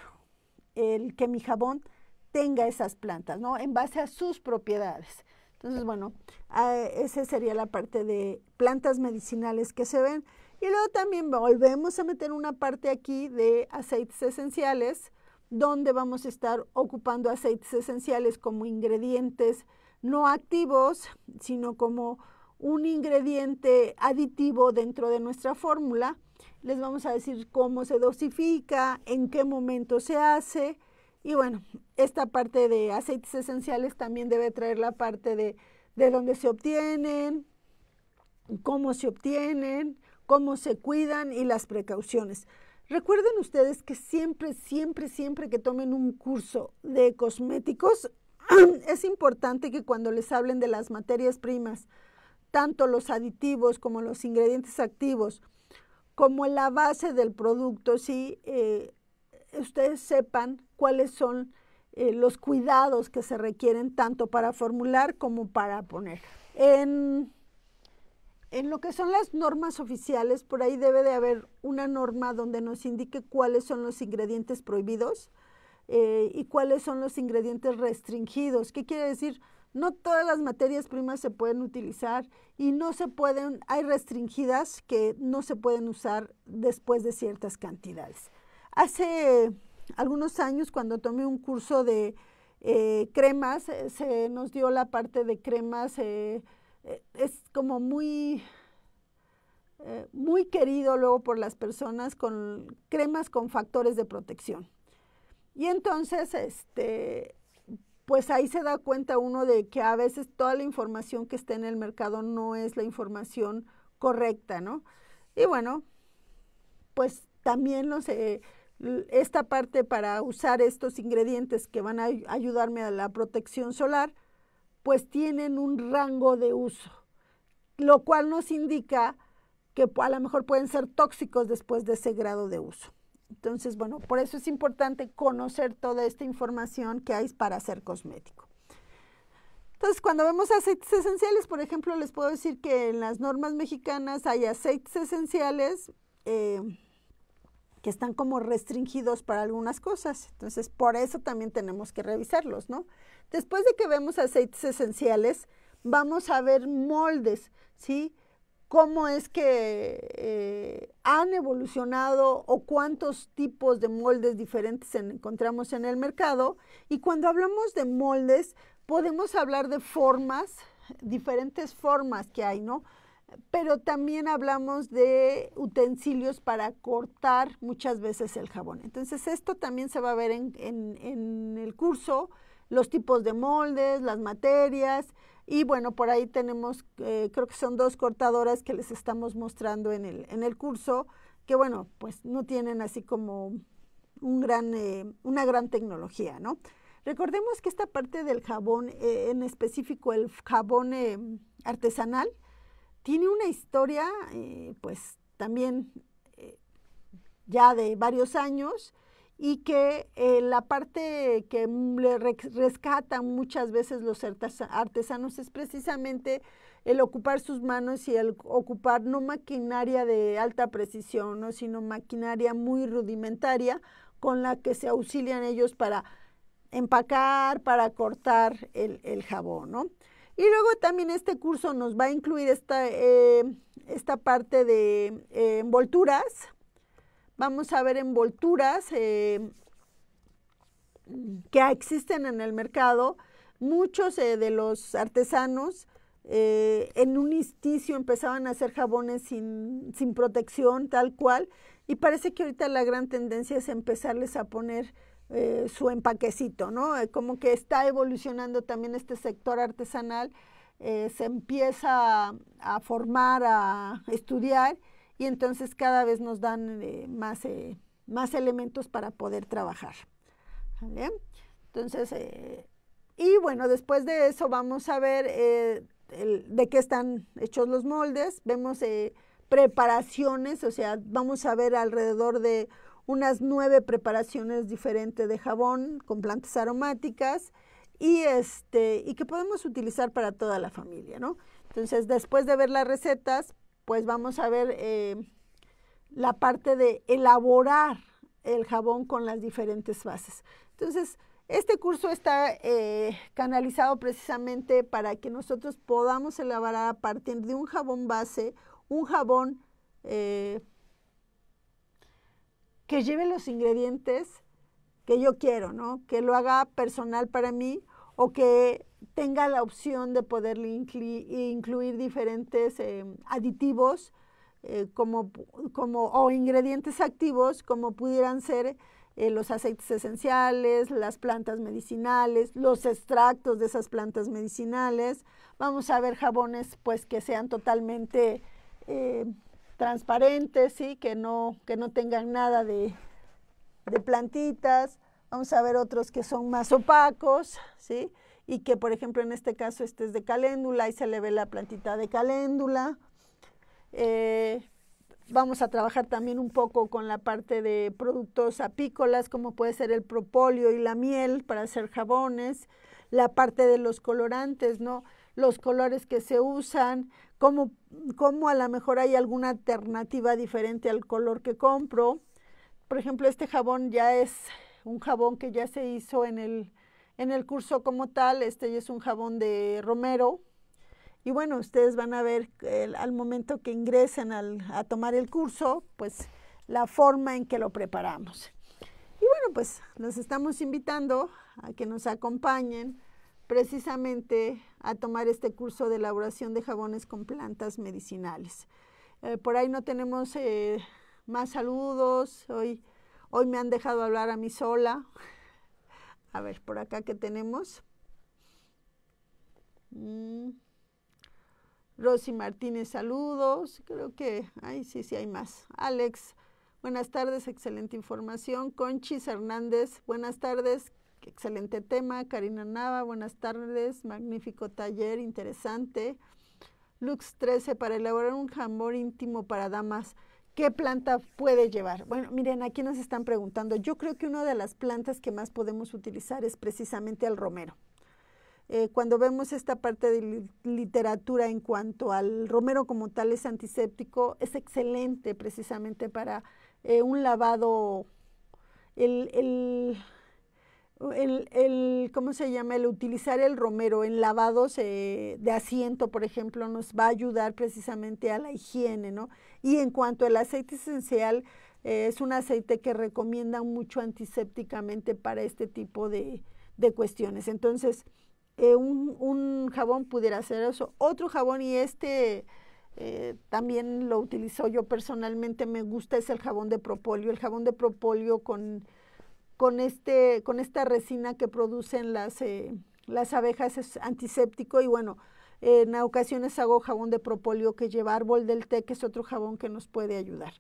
el que mi jabón tenga esas plantas, ¿no? En base a sus propiedades. Entonces, bueno, ah, esa sería la parte de plantas medicinales que se ven. Y luego también volvemos a meter una parte aquí de aceites esenciales, donde vamos a estar ocupando aceites esenciales como ingredientes no activos, sino como un ingrediente aditivo dentro de nuestra fórmula les vamos a decir cómo se dosifica, en qué momento se hace. Y bueno, esta parte de aceites esenciales también debe traer la parte de, de dónde se obtienen, cómo se obtienen, cómo se cuidan y las precauciones. Recuerden ustedes que siempre, siempre, siempre que tomen un curso de cosméticos, es importante que cuando les hablen de las materias primas, tanto los aditivos como los ingredientes activos, como la base del producto, si eh, ustedes sepan cuáles son eh, los cuidados que se requieren tanto para formular como para poner. En, lo que son las normas oficiales, por ahí debe de haber una norma donde nos indique cuáles son los ingredientes prohibidos eh, y cuáles son los ingredientes restringidos. ¿Qué quiere decir? No todas las materias primas se pueden utilizar y no se pueden, hay restringidas que no se pueden usar después de ciertas cantidades. Hace algunos años cuando tomé un curso de eh, cremas, eh, se nos dio la parte de cremas, eh, es como muy, muy querido luego por las personas con cremas con factores de protección. Y entonces, este, pues ahí se da cuenta uno de que a veces toda la información que está en el mercado no es la información correcta, ¿no? Y bueno, pues también no sé, esta parte para usar estos ingredientes que van a ayudarme a la protección solar, pues tienen un rango de uso, lo cual nos indica que a lo mejor pueden ser tóxicos después de ese grado de uso. Entonces, bueno, por eso es importante conocer toda esta información que hay para hacer cosmético. Entonces, cuando vemos aceites esenciales, por ejemplo, les puedo decir que en las normas mexicanas hay aceites esenciales eh, que están como restringidos para algunas cosas. Entonces, por eso también tenemos que revisarlos, ¿no? Después de que vemos aceites esenciales, vamos a ver moldes, ¿sí? cómo es que eh, han evolucionado o cuántos tipos de moldes diferentes encontramos en el mercado. Y cuando hablamos de moldes, podemos hablar de formas, diferentes formas que hay, ¿no? Pero también hablamos de utensilios para cortar muchas veces el jabón. Entonces esto también se va a ver en el curso, los tipos de moldes, las materias, y bueno, por ahí tenemos, eh, creo que son dos cortadoras que les estamos mostrando en el, curso, que bueno, pues no tienen así como un gran, eh, una gran tecnología, ¿no? Recordemos que esta parte del jabón, eh, en específico el jabón artesanal, tiene una historia, pues también ya de varios años, y que eh, la parte que mm, le rescatan muchas veces los artesanos es precisamente el ocupar sus manos y el ocupar no maquinaria de alta precisión, sino maquinaria muy rudimentaria con la que se auxilian ellos para empacar, para cortar el, jabón. Y luego también este curso nos va a incluir esta, eh, parte de eh, envolturas, Vamos a ver envolturas eh, que existen en el mercado. Muchos eh, de los artesanos eh, en un isticio empezaban a hacer jabones sin, protección, tal cual. Y parece que ahorita la gran tendencia es empezarles a poner su empaquecito, ¿no? como que está evolucionando también este sector artesanal, se empieza a, formar, a estudiar y entonces cada vez nos dan eh, más, eh, más elementos para poder trabajar. Entonces, eh, y bueno, después de eso vamos a ver de qué están hechos los moldes, vemos preparaciones, o sea, vamos a ver alrededor de unas nueve preparaciones diferentes de jabón con plantas aromáticas y, este, y que podemos utilizar para toda la familia, ¿no? Entonces, después de ver las recetas, pues vamos a ver eh, la parte de elaborar el jabón con las diferentes bases. Entonces, este curso está eh, canalizado precisamente para que nosotros podamos elaborar a partir de un jabón base, un jabón eh, que lleve los ingredientes que yo quiero, ¿no? Que lo haga personal para mí o que tenga la opción de poder incluir diferentes em, aditivos eh, como, o ingredientes activos como pudieran ser eh, los aceites esenciales, las plantas medicinales, los extractos de esas plantas medicinales. Vamos a ver jabones pues que sean totalmente eh, transparentes, ¿sí? que, no, que no tengan nada de, de plantitas. Vamos a ver otros que son más opacos, ¿sí? y que, por ejemplo, en este caso este es de caléndula y se le ve la plantita de caléndula. Eh, vamos a trabajar también un poco con la parte de productos apícolas, como puede ser el propóleo y la miel para hacer jabones, la parte de los colorantes, ¿no? los colores que se usan, cómo, cómo a lo mejor hay alguna alternativa diferente al color que compro. Por ejemplo, este jabón ya es un jabón que ya se hizo en el en el curso como tal, este es un jabón de romero. Y bueno, ustedes van a ver al momento que ingresen a tomar el curso, pues la forma en que lo preparamos. Y bueno, pues nos estamos invitando a que nos acompañen precisamente a tomar este curso de elaboración de jabones con plantas medicinales. Eh, por ahí no tenemos eh, más saludos. Hoy, hoy me han dejado hablar a mí sola. A ver, por acá que tenemos. Mm. Rosy Martínez, saludos. Creo que, ay, sí, sí hay más. Alex, buenas tardes, excelente información. Conchis Hernández, buenas tardes, excelente tema. Karina Nava, buenas tardes, magnífico taller, interesante. Lux 13, para elaborar un jamón íntimo para damas. ¿Qué planta puede llevar? Bueno, miren, aquí nos están preguntando. Yo creo que una de las plantas que más podemos utilizar es precisamente el romero. Eh, cuando vemos esta parte de literatura en cuanto al romero como tal es antiséptico, es excelente precisamente para eh, un lavado, el, el, el, ¿cómo se llama? El utilizar el romero en lavados eh, de asiento, por ejemplo, nos va a ayudar precisamente a la higiene, ¿no? Y en cuanto al aceite esencial, eh, es un aceite que recomiendan mucho antisépticamente para este tipo de, cuestiones. Entonces, eh, un, jabón pudiera ser eso. Otro jabón y este... Eh, también lo utilizo yo personalmente, me gusta es el jabón de propolio. el jabón de propolio con, con, este, con esta resina que producen las, las abejas es antiséptico y bueno, en ocasiones hago jabón de propóleo que lleva árbol del té, que es otro jabón que nos puede ayudar.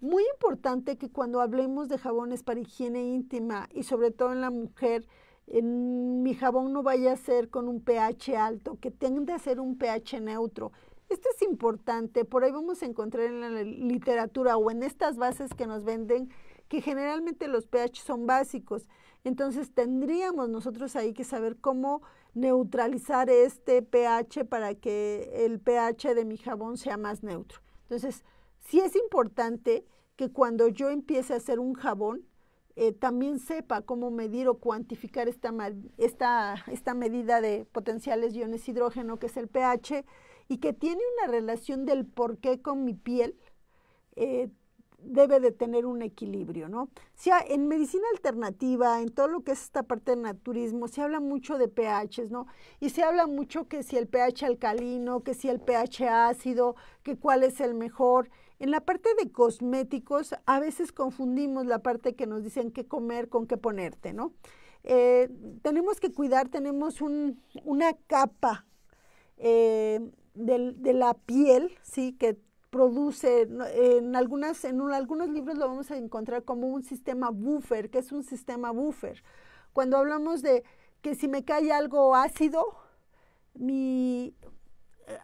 Muy importante que cuando hablemos de jabones para higiene íntima y sobre todo en la mujer, mi jabón no vaya a ser con un pH alto, que tenga a ser un pH neutro. Esto es importante, por ahí vamos a encontrar en la literatura o en estas bases que nos venden que generalmente los pH son básicos. Entonces tendríamos nosotros ahí que saber cómo neutralizar este pH para que el pH de mi jabón sea más neutro. Entonces, sí es importante que cuando yo empiece a hacer un jabón, eh, también sepa cómo medir o cuantificar esta, esta medida de potenciales iones hidrógeno, que es el pH, y que tiene una relación del por qué con mi piel, eh, debe de tener un equilibrio, ¿no? O en medicina alternativa, en todo lo que es esta parte de naturismo, se habla mucho de pHs, ¿no? Y se habla mucho que si el pH alcalino, que si el pH ácido, que cuál es el mejor. En la parte de cosméticos, a veces confundimos la parte que nos dicen qué comer con qué ponerte, ¿no? Eh, tenemos que cuidar, tenemos una capa eh, de, de la piel, ¿sí? Que produce, en, algunas, en algunos libros lo vamos a encontrar como un sistema buffer, que es un sistema buffer. Cuando hablamos de que si me cae algo ácido, mi,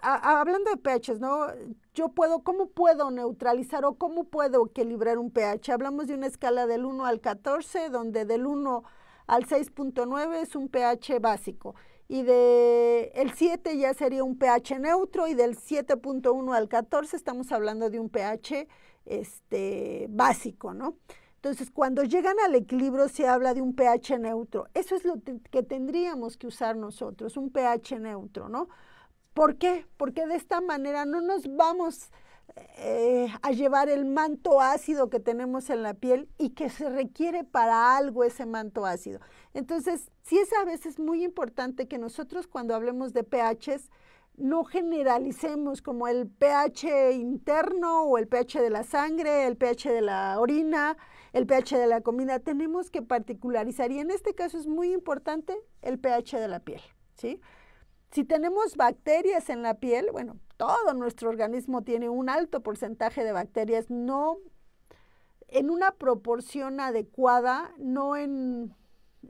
hablando de pH, ¿no? Yo puedo, ¿cómo puedo neutralizar o cómo puedo equilibrar un pH? Hablamos de una escala del 1 al 14, donde del 1 al 6.9 es un pH básico y del 7 ya sería un pH neutro y del 7.1 al 14 estamos hablando de un pH este, básico, ¿no? Entonces, cuando llegan al equilibrio se habla de un pH neutro. Eso es lo que tendríamos que usar nosotros, un pH neutro, ¿no? ¿Por qué? Porque de esta manera no nos vamos eh, a llevar el manto ácido que tenemos en la piel y que se requiere para algo ese manto ácido. Entonces, sí es a veces muy importante que nosotros cuando hablemos de pHs, no generalicemos como el pH interno o el pH de la sangre, el pH de la orina, el pH de la comida. Tenemos que particularizar y en este caso es muy importante el pH de la piel, ¿sí? Si tenemos bacterias en la piel, bueno, todo nuestro organismo tiene un alto porcentaje de bacterias, no en una proporción adecuada, no en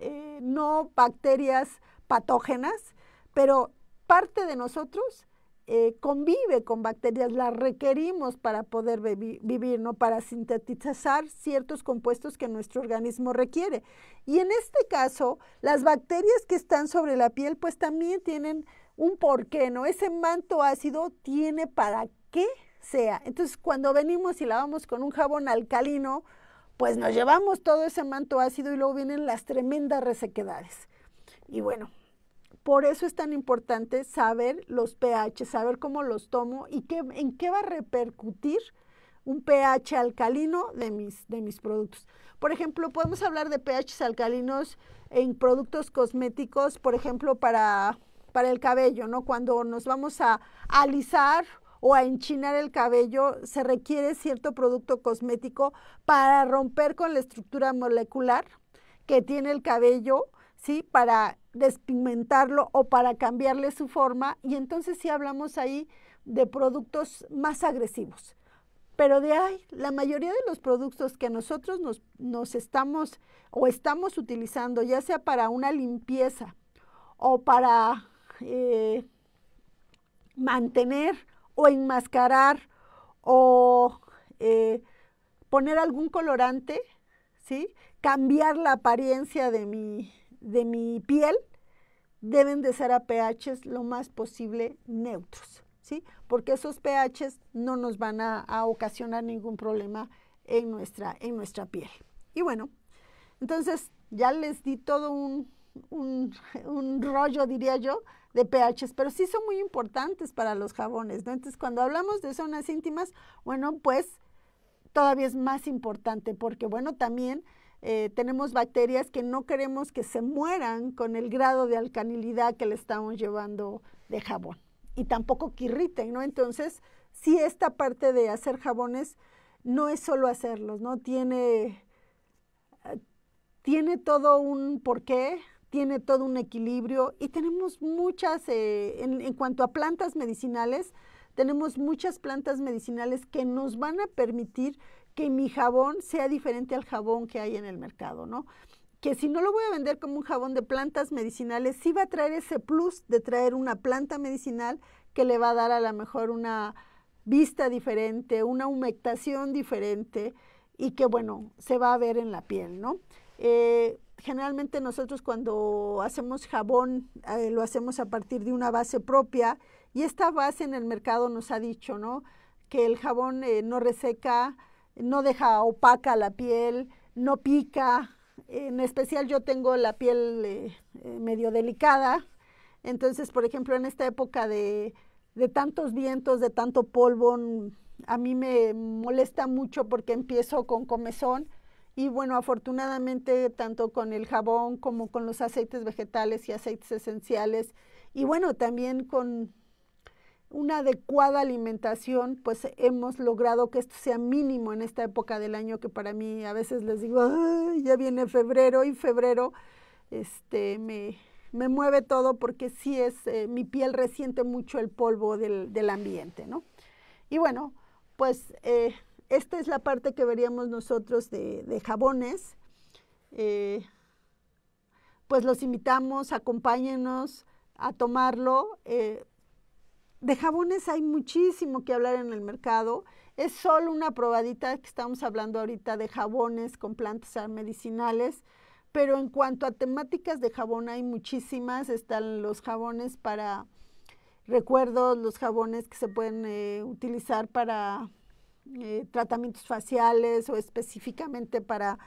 eh, no bacterias patógenas, pero parte de nosotros eh, convive con bacterias, las requerimos para poder vivir, ¿no? para sintetizar ciertos compuestos que nuestro organismo requiere. Y en este caso, las bacterias que están sobre la piel, pues también tienen un porqué, ¿no? Ese manto ácido tiene para qué sea. Entonces, cuando venimos y lavamos con un jabón alcalino, pues nos llevamos todo ese manto ácido y luego vienen las tremendas resequedades. Y bueno, por eso es tan importante saber los pH, saber cómo los tomo y en qué va a repercutir un pH alcalino de mis, de mis productos. Por ejemplo, podemos hablar de pH alcalinos en productos cosméticos, por ejemplo, para, para el cabello, ¿no? Cuando nos vamos a alisar o a enchinar el cabello, se requiere cierto producto cosmético para romper con la estructura molecular que tiene el cabello, ¿sí? Para despigmentarlo o para cambiarle su forma. Y entonces sí hablamos ahí de productos más agresivos. Pero de ahí, la mayoría de los productos que nosotros nos, estamos o estamos utilizando, ya sea para una limpieza o para eh, mantener o enmascarar o eh, poner algún colorante, ¿sí? cambiar la apariencia de mi, piel, deben de ser a pHs lo más posible neutros, porque esos pHs no nos van a, ocasionar ningún problema en nuestra, en nuestra piel. Y bueno, entonces ya les di todo un rollo, diría yo, de pHs, pero sí son muy importantes para los jabones, Entonces, cuando hablamos de zonas íntimas, bueno, pues todavía es más importante porque, bueno, también eh, tenemos bacterias que no queremos que se mueran con el grado de alcanilidad que le estamos llevando de jabón y tampoco que irriten, ¿no? Entonces, sí, esta parte de hacer jabones no es solo hacerlos, ¿no? Tiene, eh, tiene todo un porqué, tiene todo un equilibrio y tenemos muchas, eh, en, en cuanto a plantas medicinales, tenemos muchas plantas medicinales que nos van a permitir que mi jabón sea diferente al jabón que hay en el mercado, ¿no? Que si no lo voy a vender como un jabón de plantas medicinales, sí va a traer ese plus de traer una planta medicinal que le va a dar a lo mejor una vista diferente, una humectación diferente y que, bueno, se va a ver en la piel, ¿no? Eh, generalmente nosotros cuando hacemos jabón eh, lo hacemos a partir de una base propia y esta base en el mercado nos ha dicho, ¿no? Que el jabón eh, no reseca, no deja opaca la piel, no pica. En especial yo tengo la piel medio delicada, entonces, por ejemplo, en esta época de, de tantos vientos, de tanto polvo, mm, a mí me molesta mucho porque empiezo con comezón y bueno, afortunadamente, tanto con el jabón como con los aceites vegetales y aceites esenciales, y bueno, también con una adecuada alimentación, pues hemos logrado que esto sea mínimo en esta época del año, que para mí a veces les digo, ya viene febrero y febrero este, me, mueve todo porque sí es, eh, mi piel resiente mucho el polvo del, del ambiente, ¿no? Y bueno, pues eh, esta es la parte que veríamos nosotros de, jabones. Eh, pues los invitamos, acompáñenos a tomarlo. Eh, de jabones hay muchísimo que hablar en el mercado. Es solo una probadita que estamos hablando ahorita de jabones con plantas medicinales. Pero en cuanto a temáticas de jabón hay muchísimas. Están los jabones para recuerdos, los jabones que se pueden eh, utilizar para eh, tratamientos faciales o específicamente para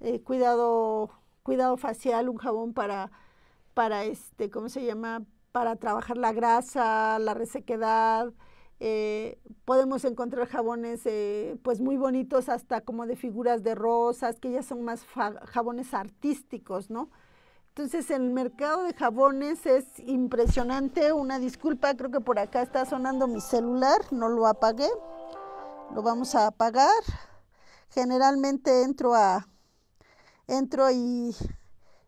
eh, cuidado, cuidado facial, un jabón para, para este, ¿cómo se llama? Para trabajar la grasa, la resequedad. Eh, podemos encontrar jabones pues muy bonitos hasta como de figuras de rosas, que ya son más jabones artísticos, ¿no? Entonces el mercado de jabones es impresionante. Una disculpa, creo que por acá está sonando mi celular, no lo apagué lo vamos a apagar. Generalmente entro a entro y,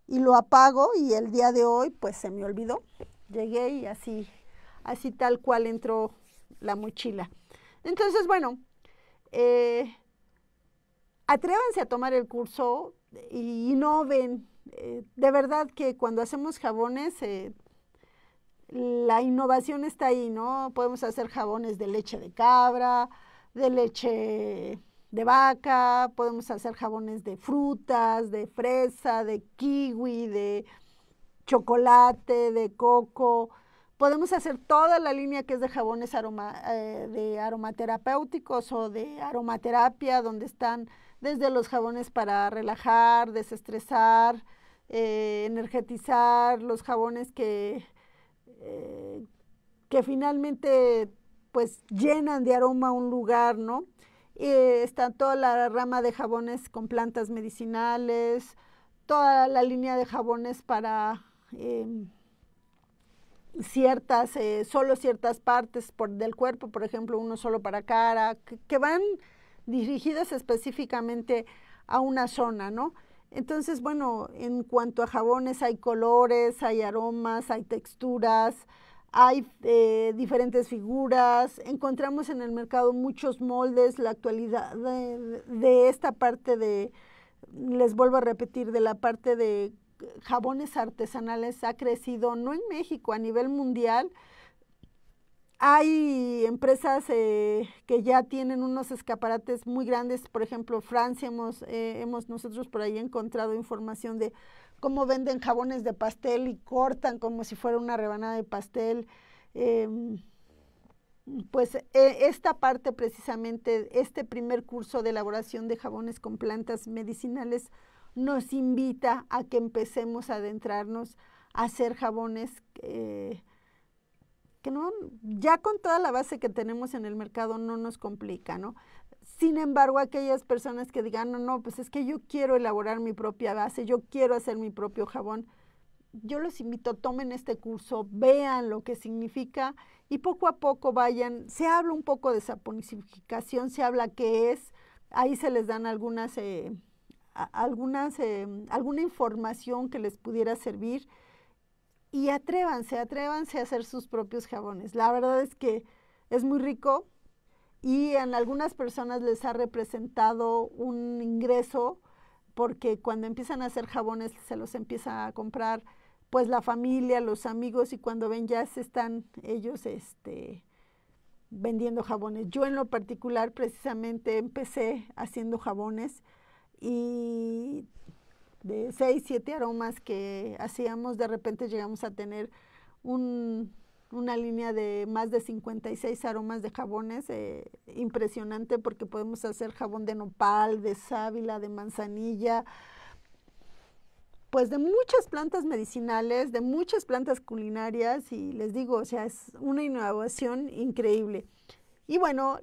lo apago y el día de hoy pues se me olvidó. Llegué y así, así tal cual entró la mochila. Entonces, bueno, eh, atrévanse a tomar el curso y innoven. Eh, de verdad que cuando hacemos jabones, eh, la innovación está ahí, ¿no? Podemos hacer jabones de leche de cabra, de leche de vaca, podemos hacer jabones de frutas, de fresa, de kiwi, de chocolate, de coco. Podemos hacer toda la línea que es de jabones aroma, eh, de aromaterapéuticos o de aromaterapia, donde están desde los jabones para relajar, desestresar, eh, energetizar, los jabones que, eh, que finalmente pues llenan de aroma un lugar, ¿no? Eh, está toda la rama de jabones con plantas medicinales, toda la línea de jabones para em, ciertas, eh, solo ciertas partes del cuerpo, por ejemplo, uno solo para cara, que, que, van dirigidas específicamente a una zona, ¿no? Entonces, bueno, en cuanto a jabones hay colores, hay aromas, hay texturas, hay eh, diferentes figuras, encontramos en el mercado muchos moldes, la actualidad de, esta parte de, les vuelvo a repetir, de la parte de jabones artesanales ha crecido, no en México, a nivel mundial. Hay empresas eh, que ya tienen unos escaparates muy grandes, por ejemplo, Francia, hemos, eh, hemos nosotros por ahí encontrado información de cómo venden jabones de pastel y cortan como si fuera una rebanada de pastel. Em, pues e, esta parte precisamente, este primer curso de elaboración de jabones con plantas medicinales nos invita a que empecemos a adentrarnos a hacer jabones que no, ya con toda la base que tenemos en el mercado no nos complica, ¿no? Sin embargo, aquellas personas que digan, no, no, pues es que yo quiero elaborar mi propia base, yo quiero hacer mi propio jabón, yo los invito, tomen este curso, vean lo que significa y poco a poco vayan. Se habla un poco de saponificación, se habla qué es, ahí se les dan algunas, eh, algunas, eh, alguna información que les pudiera servir y atrévanse, atrévanse a hacer sus propios jabones. La verdad es que es muy rico, y en algunas personas les ha representado un ingreso porque cuando empiezan a hacer jabones se los empieza a comprar pues la familia, los amigos y cuando ven ya se están ellos este, vendiendo jabones. Yo en lo particular precisamente empecé haciendo jabones y de seis, siete aromas que hacíamos, de repente llegamos a tener un una línea de más de 56 aromas de jabones, eh, impresionante porque podemos hacer jabón de nopal, de sábila, de manzanilla, pues de muchas plantas medicinales, de muchas plantas culinarias y les digo, o sea, es una innovación increíble. Y bueno,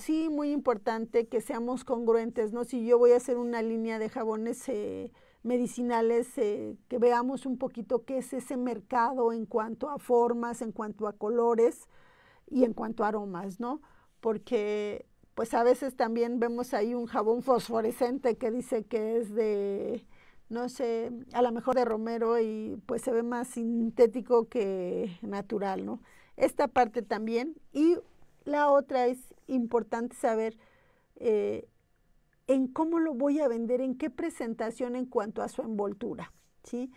sí, muy importante que seamos congruentes, ¿no? Si yo voy a hacer una línea de jabones eh, medicinales, eh, que veamos un poquito qué es ese mercado en cuanto a formas, en cuanto a colores y en cuanto a aromas, ¿no? Porque pues a veces también vemos ahí un jabón fosforescente que dice que es de, no sé, a lo mejor de romero y pues se ve más sintético que natural, ¿no? Esta parte también. Y la otra es importante saber eh, en cómo lo voy a vender, en qué presentación en cuanto a su envoltura, ¿sí?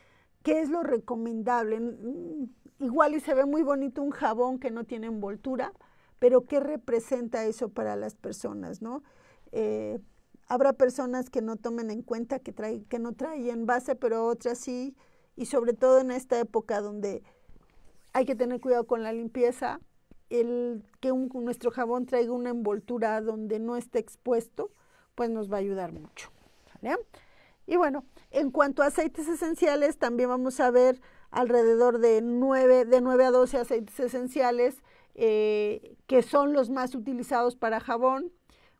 ¿Qué es lo recomendable? Mm, igual y se ve muy bonito un jabón que no tiene envoltura, pero ¿qué representa eso para las personas, no? Eh, habrá personas que no tomen en cuenta que, trae, que no trae envase, pero otras sí, y sobre todo en esta época donde hay que tener cuidado con la limpieza, el que nuestro jabón traiga una envoltura donde no esté expuesto, pues nos va a ayudar mucho. Y bueno, en cuanto a aceites esenciales, también vamos a ver alrededor de 9, de a 12 aceites esenciales eh, que son los más utilizados para jabón,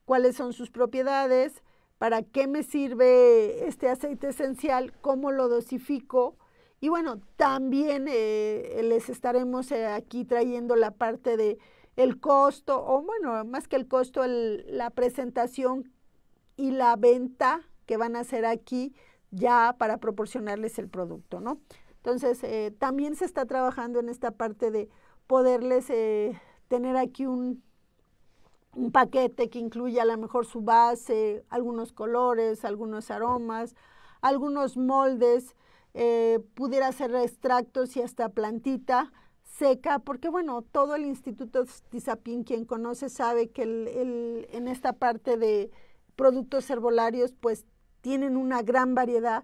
cuáles son sus propiedades, para qué me sirve este aceite esencial, cómo lo dosifico. Y bueno, también eh, les estaremos eh, aquí trayendo la parte de el costo, o bueno, más que el costo, la presentación y la venta que van a hacer aquí ya para proporcionarles el producto, Entonces, eh, también se está trabajando en esta parte de poderles eh, tener aquí un, un, paquete que incluya a lo mejor su base, algunos colores, algunos aromas, algunos moldes, eh, pudiera hacer extractos y hasta plantita seca, porque bueno, todo el Instituto Tizapín, quien conoce, sabe que en esta parte de productos herbolarios pues tienen una gran variedad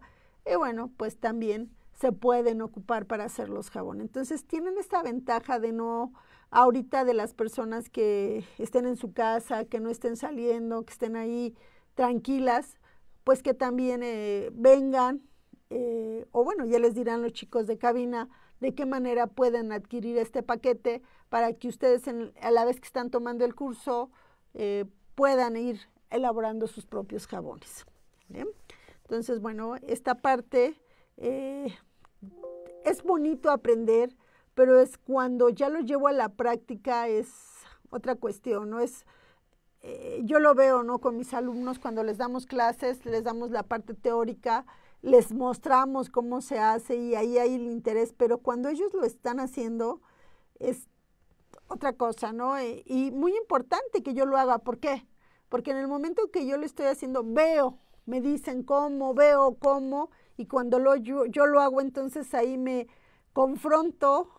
y bueno, pues también se pueden ocupar para hacer los jabones. Entonces tienen esta ventaja de no, ahorita de las personas que estén en su casa, que no estén saliendo, que estén ahí tranquilas, pues que también eh, vengan, eh, o bueno, ya les dirán los chicos de cabina de qué manera pueden adquirir este paquete para que ustedes a la vez que están tomando el curso eh, puedan ir elaborando sus propios jabones. Entonces, bueno, esta parte eh, es bonito aprender, pero es cuando ya lo llevo a la práctica es otra cuestión, ¿no? Es, eh, yo lo veo, ¿no? Con mis alumnos cuando les damos clases, les damos la parte teórica, les mostramos cómo se hace y ahí hay el interés, pero cuando ellos lo están haciendo es otra cosa, ¿no? Eh, y muy importante que yo lo haga, ¿por qué? Porque en el momento que yo lo estoy haciendo, veo, me dicen cómo, veo cómo, y cuando lo, yo, lo hago, entonces ahí me confronto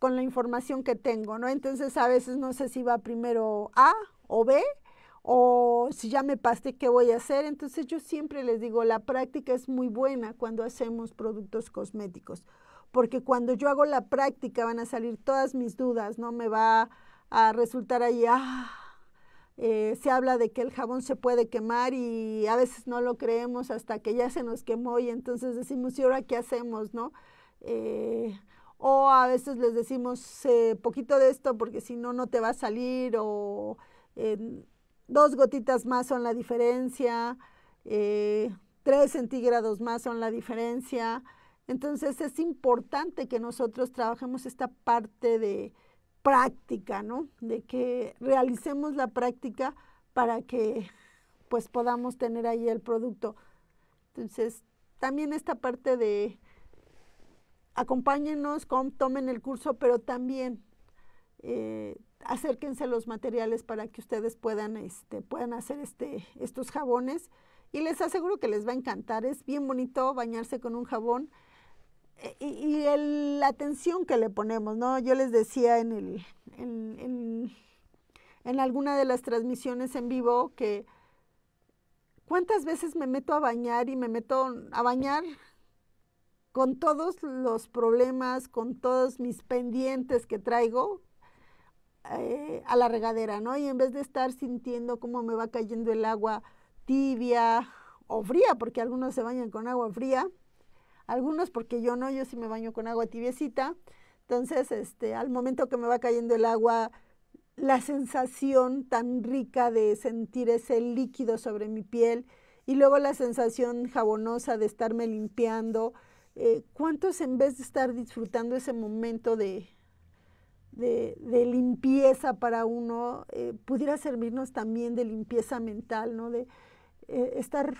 con la información que tengo, ¿no? Entonces a veces no sé si va primero A o B, o si ya me pasé, ¿qué voy a hacer? Entonces yo siempre les digo, la práctica es muy buena cuando hacemos productos cosméticos, porque cuando yo hago la práctica van a salir todas mis dudas, no me va a resultar ahí, ah, eh, se habla de que el jabón se puede quemar y a veces no lo creemos hasta que ya se nos quemó y entonces decimos, ¿y ahora qué hacemos? ¿no? Eh, o a veces les decimos poquito de esto porque si no, no te va a salir o dos gotitas más son la diferencia, eh, tres centígrados más son la diferencia. Entonces es importante que nosotros trabajemos esta parte de, práctica, ¿no? De que realicemos la práctica para que pues podamos tener ahí el producto. Entonces, también esta parte de acompáñenos, tomen el curso, pero también eh, acérquense los materiales para que ustedes puedan, este, puedan hacer este, estos jabones. Y les aseguro que les va a encantar. Es bien bonito bañarse con un jabón y, la atención que le ponemos, ¿no? Yo les decía en, el, en, en, en, alguna de las transmisiones en vivo que cuántas veces me meto a bañar y me meto a bañar con todos los problemas, con todos mis pendientes que traigo eh, a la regadera, ¿no? Y en vez de estar sintiendo cómo me va cayendo el agua tibia o fría, porque algunos se bañan con agua fría, algunos porque yo no, yo sí me baño con agua tibiecita. Entonces, este, al momento que me va cayendo el agua, la sensación tan rica de sentir ese líquido sobre mi piel y luego la sensación jabonosa de estarme limpiando. Eh, ¿Cuántos en vez de estar disfrutando ese momento de, de, limpieza para uno, eh, pudiera servirnos también de limpieza mental, De eh, estar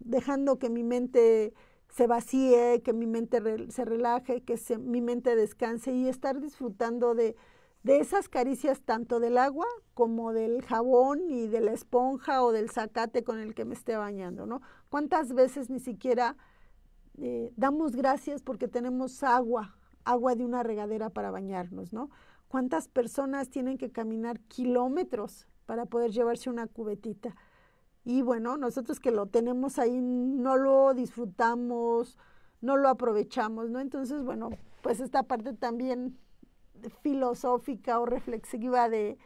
dejando que mi mente se vacíe, que mi mente se relaje, que mi mente descanse y estar disfrutando de, esas caricias tanto del agua como del jabón y de la esponja o del sacate con el que me esté bañando, ¿no? ¿Cuántas veces ni siquiera eh, damos gracias porque tenemos agua, agua de una regadera para bañarnos, ¿no? ¿Cuántas personas tienen que caminar kilómetros para poder llevarse una cubetita? Y bueno, nosotros que lo tenemos ahí no lo disfrutamos, no lo aprovechamos, ¿no? Entonces, bueno, pues esta parte también filosófica o reflexiva de,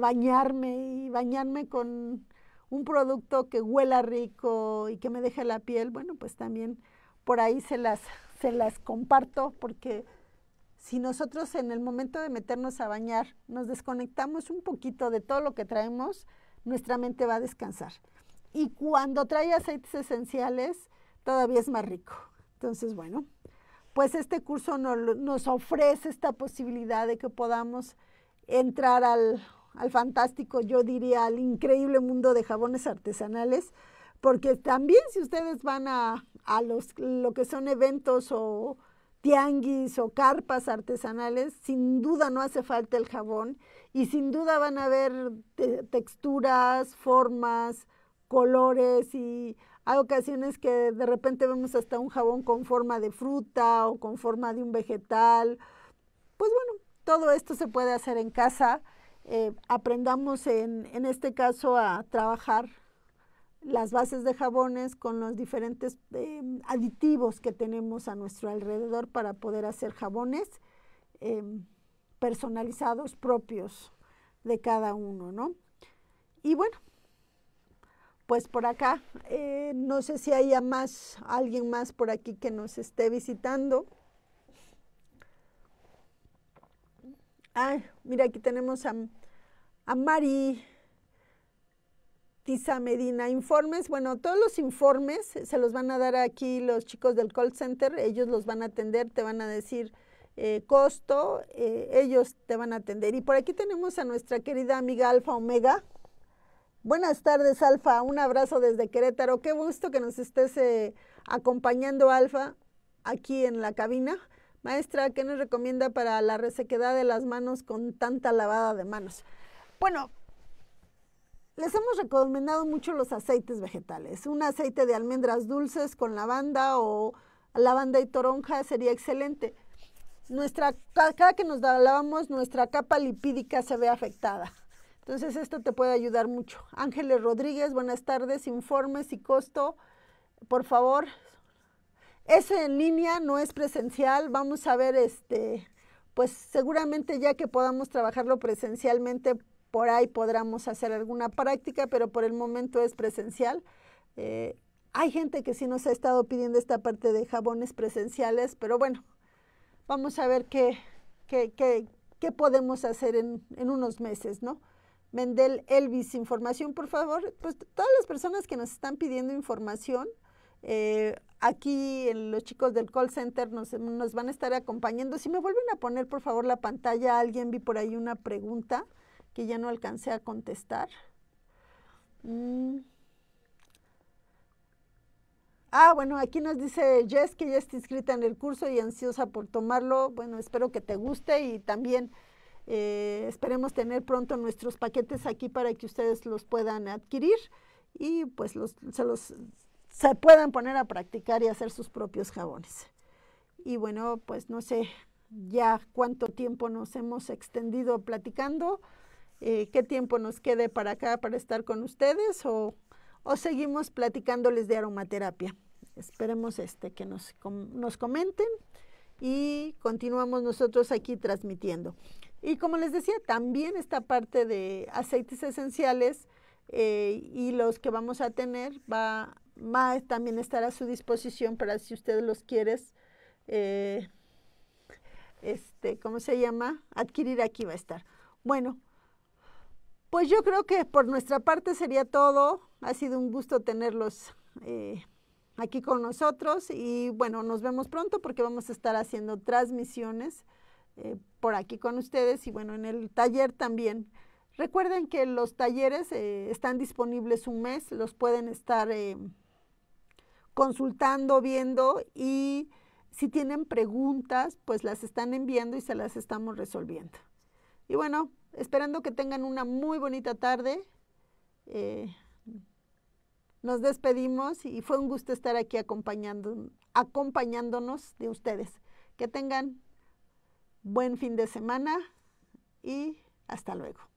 bañarme y bañarme con un producto que huela rico y que me deje la piel, bueno, pues también por ahí se las, se las comparto porque si nosotros en el momento de meternos a bañar nos desconectamos un poquito de todo lo que traemos, nuestra mente va a descansar. Y cuando trae aceites esenciales, todavía es más rico. Entonces, bueno, pues este curso nos, ofrece esta posibilidad de que podamos entrar al, fantástico, yo diría, al increíble mundo de jabones artesanales, porque también si ustedes van a, a los, lo que son eventos o tianguis o carpas artesanales, sin duda no hace falta el jabón y sin duda van a ver texturas, formas, colores y hay ocasiones que de repente vemos hasta un jabón con forma de fruta o con forma de un vegetal. Pues bueno, todo esto se puede hacer en casa. Eh, aprendamos en, este caso a trabajar las bases de jabones con los diferentes eh, aditivos que tenemos a nuestro alrededor para poder hacer jabones. Em, personalizados propios de cada uno, ¿no? Y bueno, pues por acá, eh, no sé si haya más, alguien más por aquí que nos esté visitando. Ah, mira, aquí tenemos a, a Mari Tiza Medina. Informes, bueno, todos los informes se los van a dar aquí los chicos del call center, ellos los van a atender, te van a decir eh, costo, eh, ellos te van a atender. Y por aquí tenemos a nuestra querida amiga Alfa Omega. Buenas tardes, Alfa. Un abrazo desde Querétaro. Qué gusto que nos estés eh, acompañando, Alfa, aquí en la cabina. Maestra, ¿qué nos recomienda para la resequedad de las manos con tanta lavada de manos? Bueno, les hemos recomendado mucho los aceites vegetales. Un aceite de almendras dulces con lavanda o lavanda y toronja sería excelente nuestra, cada que nos lavamos nuestra capa lipídica se ve afectada. Entonces, esto te puede ayudar mucho. Ángeles Rodríguez, buenas tardes. Informes y costo, por favor. eso en línea, no es presencial. Vamos a ver, este, pues seguramente ya que podamos trabajarlo presencialmente, por ahí podremos hacer alguna práctica, pero por el momento es presencial. Eh, hay gente que sí nos ha estado pidiendo esta parte de jabones presenciales, pero bueno, vamos a ver qué, qué, podemos hacer en, unos meses, ¿no? Mendel Elvis, información, por favor. Pues todas las personas que nos están pidiendo información, eh, aquí los chicos del call center nos, nos, van a estar acompañando. Si me vuelven a poner, por favor, la pantalla, alguien vi por ahí una pregunta que ya no alcancé a contestar. Mm. Ah, bueno, aquí nos dice Jess que ya está inscrita en el curso y ansiosa por tomarlo. Bueno, espero que te guste y también eh, esperemos tener pronto nuestros paquetes aquí para que ustedes los puedan adquirir y pues los, se los se puedan poner a practicar y hacer sus propios jabones. Y bueno, pues no sé ya cuánto tiempo nos hemos extendido platicando, eh, qué tiempo nos quede para acá para estar con ustedes o o seguimos platicándoles de aromaterapia. Esperemos este, que nos, comenten y continuamos nosotros aquí transmitiendo. Y como les decía, también esta parte de aceites esenciales eh, y los que vamos a tener va, a también estar a su disposición para si ustedes los quiere, eh, este, ¿cómo se llama? Adquirir aquí va a estar. Bueno, pues yo creo que por nuestra parte sería todo. Ha sido un gusto tenerlos eh, aquí con nosotros y bueno, nos vemos pronto porque vamos a estar haciendo transmisiones eh, por aquí con ustedes y bueno, en el taller también. Recuerden que los talleres eh, están disponibles un mes, los pueden estar consultando, viendo y si tienen preguntas, pues las están enviando y se las estamos resolviendo. Y bueno, esperando que tengan una muy bonita tarde. Eh, nos despedimos y fue un gusto estar aquí acompañando, acompañándonos de ustedes. Que tengan buen fin de semana y hasta luego.